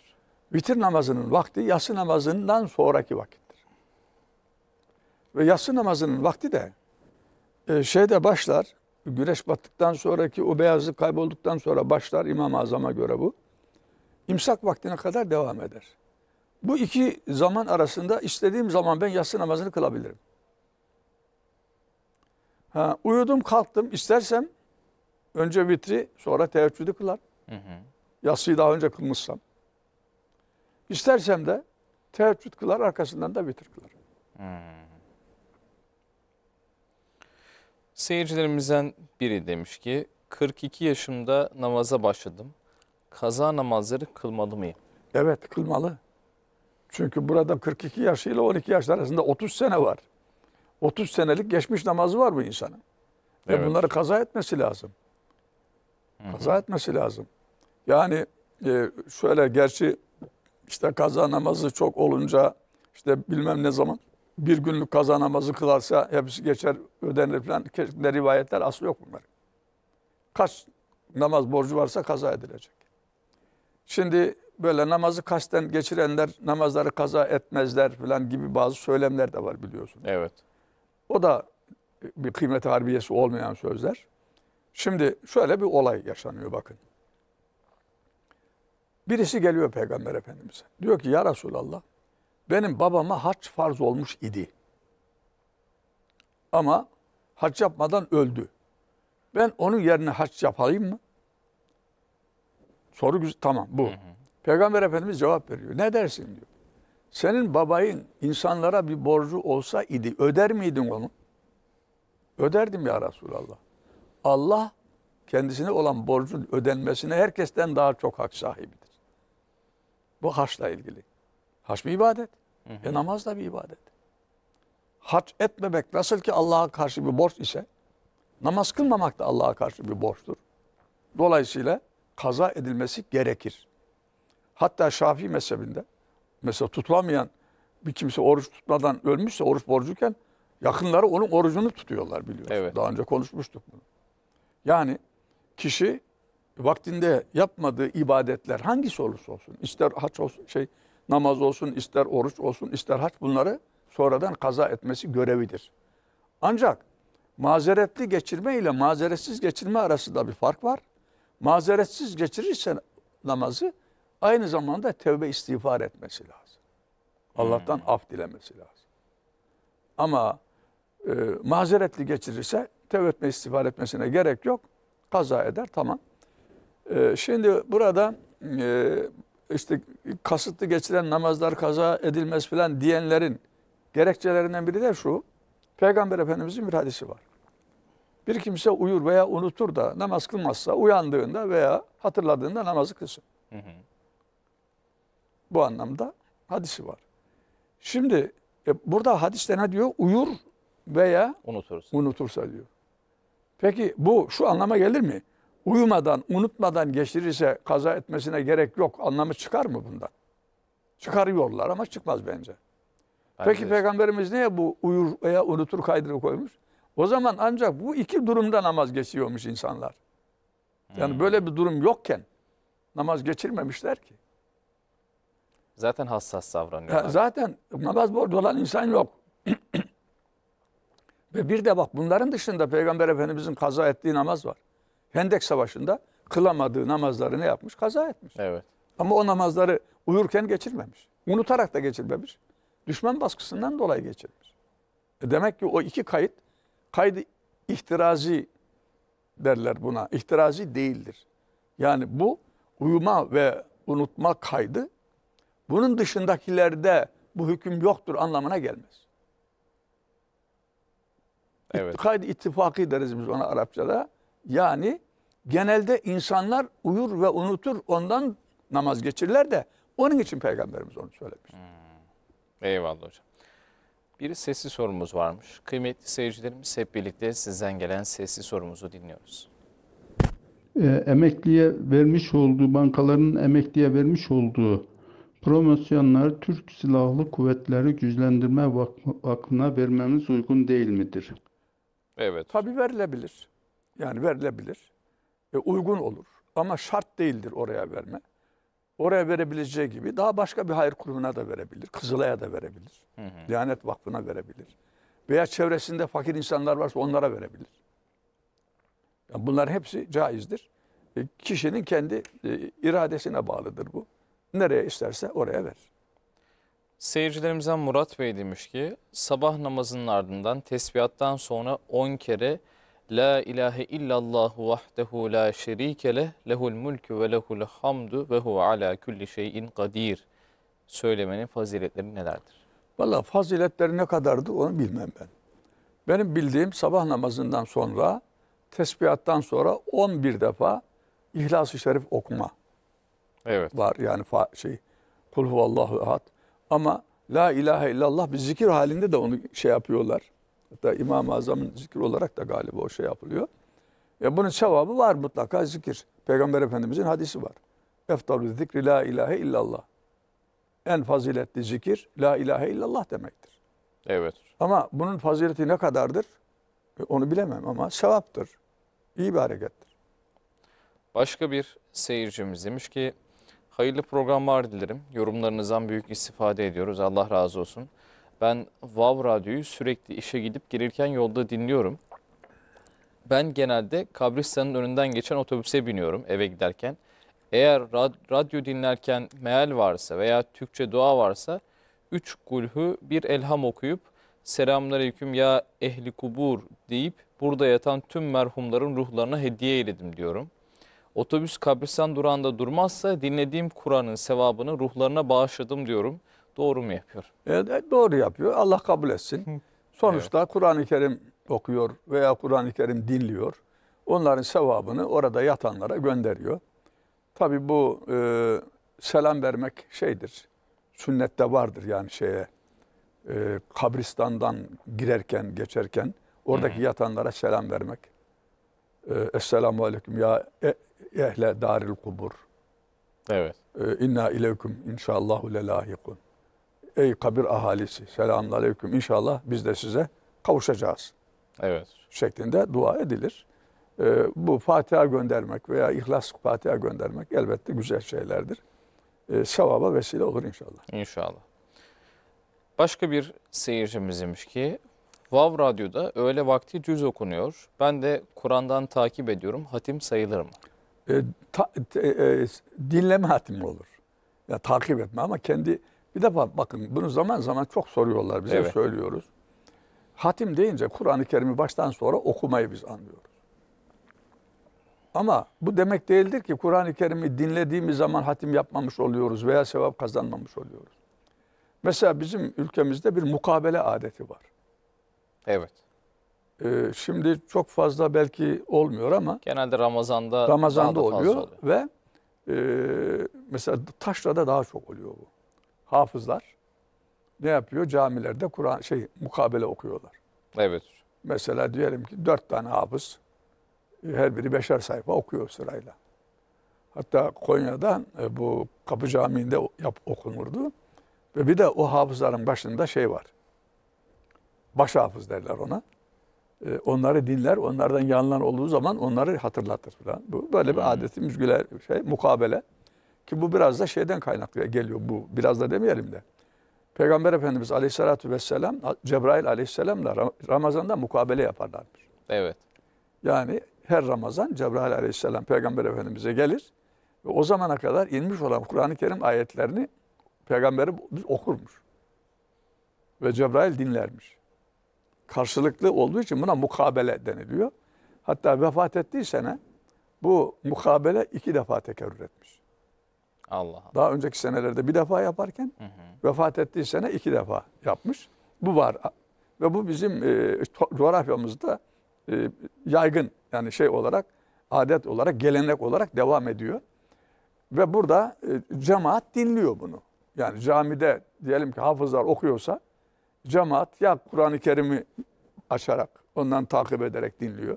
S2: Vitir namazının vakti yatsı namazından sonraki vakittir. Ve yatsı namazının vakti de e, şeyde başlar. Güneş battıktan sonraki o beyazlık kaybolduktan sonra başlar. İmam-ı Azam'a göre bu. İmsak vaktine kadar devam eder. Bu iki zaman arasında istediğim zaman ben yatsı namazını kılabilirim. Ha, uyudum kalktım istersem önce vitri sonra teheccüdü kılar. Hı hı. Yatsıyı daha önce kılmışsam. İstersem de teheccüd kılar arkasından da vitir kılar.
S1: Hmm. Seyircilerimizden biri demiş ki 42 yaşımda namaza başladım. Kaza namazları kılmalı mıyım?
S2: Evet kılmalı. Çünkü burada 42 yaşıyla 12 yaş arasında 30 sene var. 30 senelik geçmiş namazı var bu insanın. Evet. Ve bunları kaza etmesi lazım. Hı-hı. etmesi lazım. Yani e, şöyle gerçi işte kaza namazı çok olunca işte bilmem ne zaman bir günlük kaza namazı kılarsa hepsi geçer ödenir falan rivayetler aslı yok bunlar. Kaç namaz borcu varsa kaza edilecek. Şimdi böyle namazı kasten geçirenler namazları kaza etmezler falan gibi bazı söylemler de var biliyorsun. Evet. O da bir kıymet harbiyesi olmayan sözler. Şimdi şöyle bir olay yaşanıyor bakın. Birisi geliyor Peygamber Efendimiz'e. Diyor ki ya Resulallah benim babama haç farz olmuş idi. Ama haç yapmadan öldü. Ben onun yerine haç yapayım mı? Soru güzel, tamam bu. Hı hı. Peygamber Efendimiz cevap veriyor. Ne dersin diyor. Senin babayın insanlara bir borcu olsa idi öder miydin onu? Öderdim ya Resulallah. Allah kendisine olan borcun ödenmesine herkesten daha çok hak sahibidir. Bu haçla ilgili. Haç bir ibadet. Hı hı. E namaz da bir ibadet. Haç etmemek nasıl ki Allah'a karşı bir borç ise namaz kılmamak da Allah'a karşı bir borçtur. Dolayısıyla kaza edilmesi gerekir. Hatta Şafii mezhebinde mesela tutulamayan bir kimse oruç tutmadan ölmüşse oruç borcuyken yakınları onun orucunu tutuyorlar biliyorsun. Evet. Daha önce konuşmuştuk bunu. Yani kişi vaktinde yapmadığı ibadetler hangisi olursa olsun ister haç olsun şey namaz olsun ister oruç olsun ister haç bunları sonradan kaza etmesi görevidir. Ancak mazeretli geçirme ile mazeretsiz geçirme arasında bir fark var mazeretsiz geçirirse namazı aynı zamanda tevbe istiğfar etmesi lazım. Allah'tan hmm. af dilemesi lazım. Ama e, mazeretli geçirirse tevbe etme istiğfar etmesine gerek yok. Kaza eder tamam. E, şimdi burada e, işte kasıtlı geçiren namazlar kaza edilmez filan diyenlerin gerekçelerinden biri de şu. Peygamber Efendimizin bir hadisi var. Bir kimse uyur veya unutur da namaz kılmazsa uyandığında veya hatırladığında namazı kılsın. Hı hı. Bu anlamda hadisi var. Şimdi e, burada hadiste ne diyor? Uyur veya unutursa. unutursa diyor. Peki bu şu anlama gelir mi? Uyumadan, unutmadan geçirirse kaza etmesine gerek yok anlamı çıkar mı bundan? Çıkarıyorlar ama çıkmaz bence. Peki Peygamberimiz niye bu uyur veya unutur kaydını koymuş? O zaman ancak bu iki durumda namaz geçiyormuş insanlar. Yani hmm. böyle bir durum yokken namaz geçirmemişler ki.
S1: Zaten hassas davranıyorlar. Ya
S2: zaten namaz borcu olan insan yok. Ve bir de bak bunların dışında Peygamber Efendimizin kaza ettiği namaz var. Hendek Savaşı'nda kılamadığı namazları ne yapmış? Kaza etmiş. Evet. Ama o namazları uyurken geçirmemiş. Unutarak da geçirmemiş. Düşman baskısından dolayı geçirmiş. E demek ki o iki kayıt kaydı ihtirazi derler buna. İhtirazi değildir. Yani bu uyuma ve unutma kaydı bunun dışındakilerde bu hüküm yoktur anlamına gelmez. Evet. Kaydı ittifakı deriz biz ona Arapçada. Yani genelde insanlar uyur ve unutur ondan namaz geçirirler de onun için peygamberimiz onu söylemiş.
S1: Hmm. Eyvallah hocam bir sesli sorumuz varmış. Kıymetli seyircilerimiz hep birlikte sizden gelen sesli sorumuzu dinliyoruz.
S2: E, emekliye vermiş olduğu, bankaların emekliye vermiş olduğu promosyonlar Türk Silahlı Kuvvetleri Güçlendirme Vakfı'na vermemiz uygun değil midir? Evet. Tabii verilebilir. Yani verilebilir. E, uygun olur. Ama şart değildir oraya verme oraya verebileceği gibi daha başka bir hayır kurumuna da verebilir. Kızılay'a da verebilir. Hı hı. Diyanet Vakfı'na verebilir. Veya çevresinde fakir insanlar varsa onlara verebilir. Yani bunlar hepsi caizdir. E, kişinin kendi e, iradesine bağlıdır bu. Nereye isterse oraya ver.
S1: Seyircilerimizden Murat Bey demiş ki sabah namazının ardından tesbihattan sonra 10 kere La ilahe illallah vahdehu la şerike leh, lehul mulku ve lehul hamdu ve huve ala kulli şeyin kadir. Söylemenin faziletleri nelerdir? Valla
S2: faziletleri ne kadardı onu bilmem ben. Benim bildiğim sabah namazından sonra, tesbihattan sonra 11 defa İhlas-ı Şerif okuma evet. var. Yani şey, kul huvallahu ehad. Ama la ilahe illallah bir zikir halinde de onu şey yapıyorlar. Hatta İmam-ı Azam'ın zikir olarak da galiba o şey yapılıyor. Ya bunun cevabı var mutlaka zikir. Peygamber Efendimizin hadisi var. Eftalü zikri la ilahe illallah. En faziletli zikir la ilahe illallah demektir. Evet. Ama bunun fazileti ne kadardır? E, onu bilemem ama sevaptır. İyi bir harekettir.
S1: Başka bir seyircimiz demiş ki hayırlı programlar dilerim. Yorumlarınızdan büyük istifade ediyoruz. Allah razı olsun. Ben Vav Radyo'yu sürekli işe gidip gelirken yolda dinliyorum. Ben genelde kabristanın önünden geçen otobüse biniyorum eve giderken. Eğer radyo dinlerken meal varsa veya Türkçe dua varsa üç kulhü bir elham okuyup selamünaleyküm ya ehli kubur deyip burada yatan tüm merhumların ruhlarına hediye eyledim diyorum. Otobüs kabristan durağında durmazsa dinlediğim Kur'an'ın sevabını ruhlarına bağışladım diyorum.'' Doğru mu yapıyor?
S2: Evet, doğru yapıyor. Allah kabul etsin. Sonuçta evet. Kur'an-ı Kerim okuyor veya Kur'an-ı Kerim dinliyor. Onların sevabını orada yatanlara gönderiyor. Tabi bu e, selam vermek şeydir. Sünnette vardır yani şeye. E, kabristandan girerken, geçerken oradaki Hı. yatanlara selam vermek. E, Esselamu Aleyküm ya e, ehle daril kubur. Evet. E, inna ileyküm inşallahu lelahikun ey kabir ahalisi selamun aleyküm inşallah biz de size kavuşacağız. Evet. Şeklinde dua edilir. Ee, bu Fatiha göndermek veya İhlas Fatiha göndermek elbette güzel şeylerdir. Ee, sevaba vesile olur inşallah.
S1: İnşallah. Başka bir seyircimiz demiş ki Vav Radyo'da öğle vakti cüz okunuyor. Ben de Kur'an'dan takip ediyorum. Hatim sayılır mı? E,
S2: ta, e, dinleme hatimi olur. Ya yani takip etme ama kendi bir de bakın bunu zaman zaman çok soruyorlar bize evet. söylüyoruz. Hatim deyince Kur'an-ı Kerim'i baştan sonra okumayı biz anlıyoruz. Ama bu demek değildir ki Kur'an-ı Kerim'i dinlediğimiz zaman hatim yapmamış oluyoruz veya sevap kazanmamış oluyoruz. Mesela bizim ülkemizde bir mukabele adeti var. Evet. Ee, şimdi çok fazla belki olmuyor ama
S1: genelde Ramazan'da Ramazan'da oluyor, oluyor ve e,
S2: mesela taşrada daha çok oluyor bu hafızlar ne yapıyor? Camilerde Kur'an şey mukabele okuyorlar. Evet. Mesela diyelim ki dört tane hafız e, her biri beşer sayfa okuyor sırayla. Hatta Konya'da e, bu Kapı Camii'nde yap, okunurdu. Ve bir de o hafızların başında şey var. Baş hafız derler ona. E, onları dinler, onlardan yanılan olduğu zaman onları hatırlatır falan. Bu böyle bir hmm. adeti müzgüler şey, mukabele. Ki bu biraz da şeyden kaynaklı geliyor bu. Biraz da demeyelim de. Peygamber Efendimiz Aleyhisselatü Vesselam, Cebrail Aleyhisselam'la Ramazan'da mukabele yaparlarmış. Evet. Yani her Ramazan Cebrail Aleyhisselam Peygamber Efendimiz'e gelir. Ve o zamana kadar inmiş olan Kur'an-ı Kerim ayetlerini Peygamberimiz okurmuş. Ve Cebrail dinlermiş. Karşılıklı olduğu için buna mukabele deniliyor. Hatta vefat ettiği sene bu mukabele iki defa tekerrür etmiş. Allah Allah. Daha önceki senelerde bir defa yaparken hı hı. vefat ettiği sene iki defa yapmış. Bu var ve bu bizim e, coğrafyamızda e, yaygın yani şey olarak adet olarak gelenek olarak devam ediyor. Ve burada e, cemaat dinliyor bunu. Yani camide diyelim ki hafızlar okuyorsa cemaat ya Kur'an-ı Kerim'i açarak ondan takip ederek dinliyor.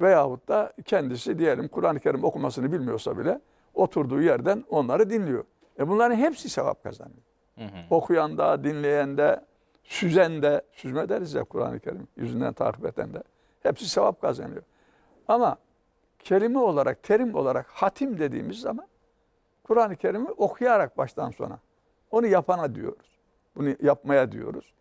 S2: Veyahut da kendisi diyelim Kur'an-ı Kerim okumasını bilmiyorsa bile oturduğu yerden onları dinliyor. E bunların hepsi sevap kazanıyor. Hı hı. Okuyan da, dinleyen de, süzen de, süzme deriz ya Kur'an-ı Kerim yüzünden takip eden de. Hepsi sevap kazanıyor. Ama kelime olarak, terim olarak hatim dediğimiz zaman Kur'an-ı Kerim'i okuyarak baştan sona. Onu yapana diyoruz. Bunu yapmaya diyoruz.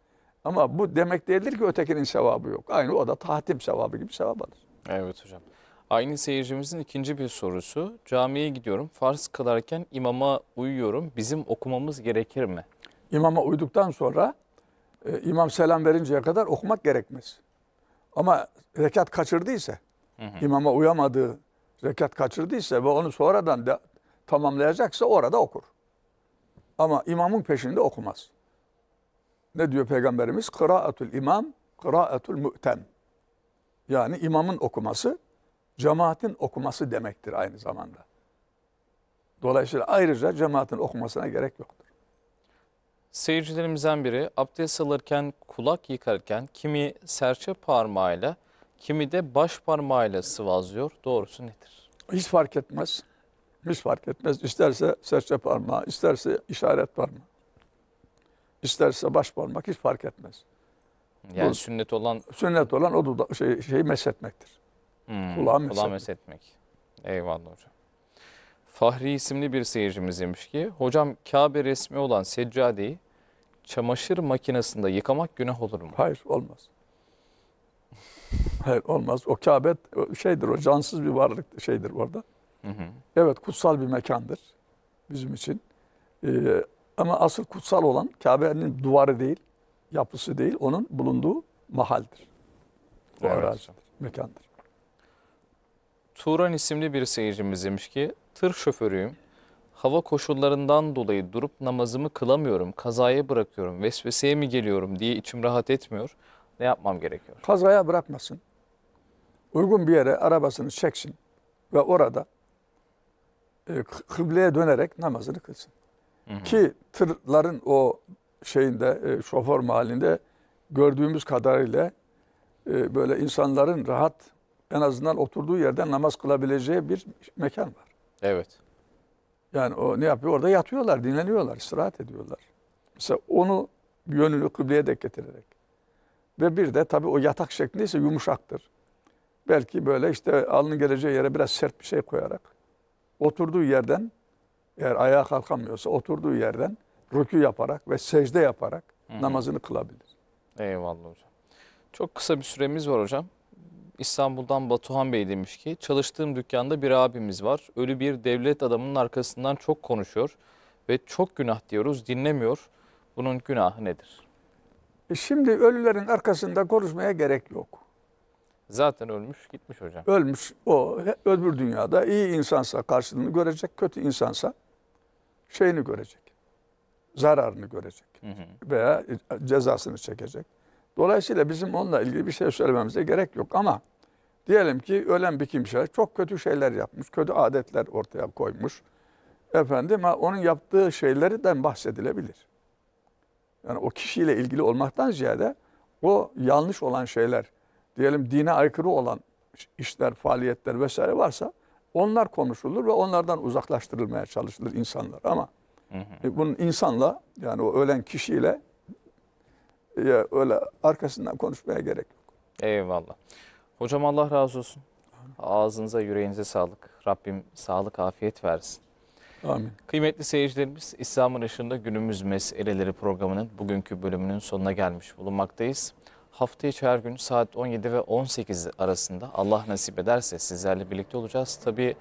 S2: Ama bu demek değildir ki ötekinin sevabı yok. Aynı o da tahatim sevabı gibi sevap alır.
S1: Evet hocam. Aynı seyircimizin ikinci bir sorusu. Camiye gidiyorum, farz kılarken imama uyuyorum. Bizim okumamız gerekir mi?
S2: İmama uyduktan sonra e, imam selam verinceye kadar okumak gerekmez. Ama rekat kaçırdıysa, hı hı. imama uyamadığı rekat kaçırdıysa ve onu sonradan da tamamlayacaksa orada okur. Ama imamın peşinde okumaz. Ne diyor Peygamberimiz? Kıraatul imam, kıraatul mü'tem. Yani imamın okuması cemaatin okuması demektir aynı zamanda. Dolayısıyla ayrıca cemaatin okumasına gerek yoktur.
S1: Seyircilerimizden biri abdest alırken, kulak yıkarken kimi serçe parmağıyla, kimi de baş parmağıyla sıvazlıyor. Doğrusu nedir?
S2: Hiç fark etmez. Hiç fark etmez. İsterse serçe parmağı, isterse işaret parmağı, isterse baş parmak hiç fark etmez.
S1: Yani Bu, sünnet olan
S2: sünnet olan o duda, şey, şeyi mesetmektir.
S1: Hmm, kulağa mesetmek. mesetmek. Eyvallah hocam. Fahri isimli bir seyircimiz demiş ki hocam Kabe resmi olan seccadeyi çamaşır makinesinde yıkamak günah olur mu? Hayır olmaz.
S2: Hayır olmaz. O Kabe şeydir o cansız bir varlık şeydir orada. Hı hı. Evet kutsal bir mekandır bizim için. Ee, ama asıl kutsal olan Kabe'nin duvarı değil, yapısı değil, onun bulunduğu mahaldir. O evet. arazidir, mekandır.
S1: Turan isimli bir seyircimiz demiş ki tır şoförüyüm. Hava koşullarından dolayı durup namazımı kılamıyorum, kazaya bırakıyorum, vesveseye mi geliyorum diye içim rahat etmiyor. Ne yapmam gerekiyor? Kazaya bırakmasın.
S2: Uygun bir yere arabasını çeksin ve orada e, kıbleye dönerek namazını kılsın. Hı hı. Ki tırların o şeyinde, e, şoför mahallinde gördüğümüz kadarıyla e, böyle insanların rahat en azından oturduğu yerden namaz kılabileceği bir
S1: mekan var. Evet.
S2: Yani o ne yapıyor? Orada yatıyorlar, dinleniyorlar, istirahat ediyorlar. Mesela onu yönünü kıbleye dek getirerek. Ve bir de tabii o yatak ise yumuşaktır. Belki böyle işte alnın geleceği yere biraz sert bir şey koyarak oturduğu yerden eğer ayağa kalkamıyorsa oturduğu yerden rükû yaparak ve secde yaparak Hı-hı. namazını kılabilir.
S1: Eyvallah hocam. Çok kısa bir süremiz var hocam. İstanbul'dan Batuhan Bey demiş ki çalıştığım dükkanda bir abimiz var. Ölü bir devlet adamının arkasından çok konuşuyor ve çok günah diyoruz dinlemiyor. Bunun günahı nedir?
S2: E şimdi ölülerin arkasında konuşmaya gerek yok.
S1: Zaten ölmüş gitmiş hocam.
S2: Ölmüş o öbür dünyada iyi insansa karşılığını görecek, kötü insansa şeyini görecek. Zararını görecek hı hı. veya e, cezasını çekecek. Dolayısıyla bizim onunla ilgili bir şey söylememize gerek yok ama diyelim ki ölen bir kimse çok kötü şeyler yapmış, kötü adetler ortaya koymuş. Efendim onun yaptığı şeylerden bahsedilebilir. Yani o kişiyle ilgili olmaktan ziyade o yanlış olan şeyler, diyelim dine aykırı olan işler, faaliyetler vesaire varsa onlar konuşulur ve onlardan uzaklaştırılmaya çalışılır insanlar ama hı hı. E, bunun insanla yani o ölen kişiyle ya öyle arkasından
S1: konuşmaya gerek yok. Eyvallah. Hocam Allah razı olsun. Ağzınıza yüreğinize sağlık. Rabbim sağlık afiyet versin. Amin. Kıymetli seyircilerimiz İslam'ın ışığında günümüz meseleleri programının bugünkü bölümünün sonuna gelmiş bulunmaktayız. Hafta içi her gün saat 17 ve 18 arasında Allah nasip ederse sizlerle birlikte olacağız. Tabii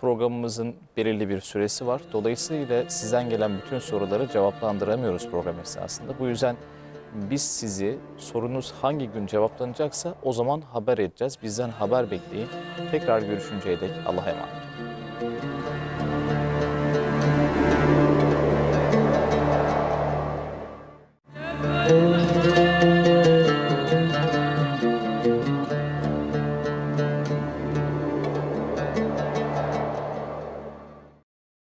S1: programımızın belirli bir süresi var. Dolayısıyla sizden gelen bütün soruları cevaplandıramıyoruz program esnasında. Bu yüzden biz sizi sorunuz hangi gün cevaplanacaksa o zaman haber edeceğiz. Bizden haber bekleyin. Tekrar görüşünceye dek Allah'a emanet.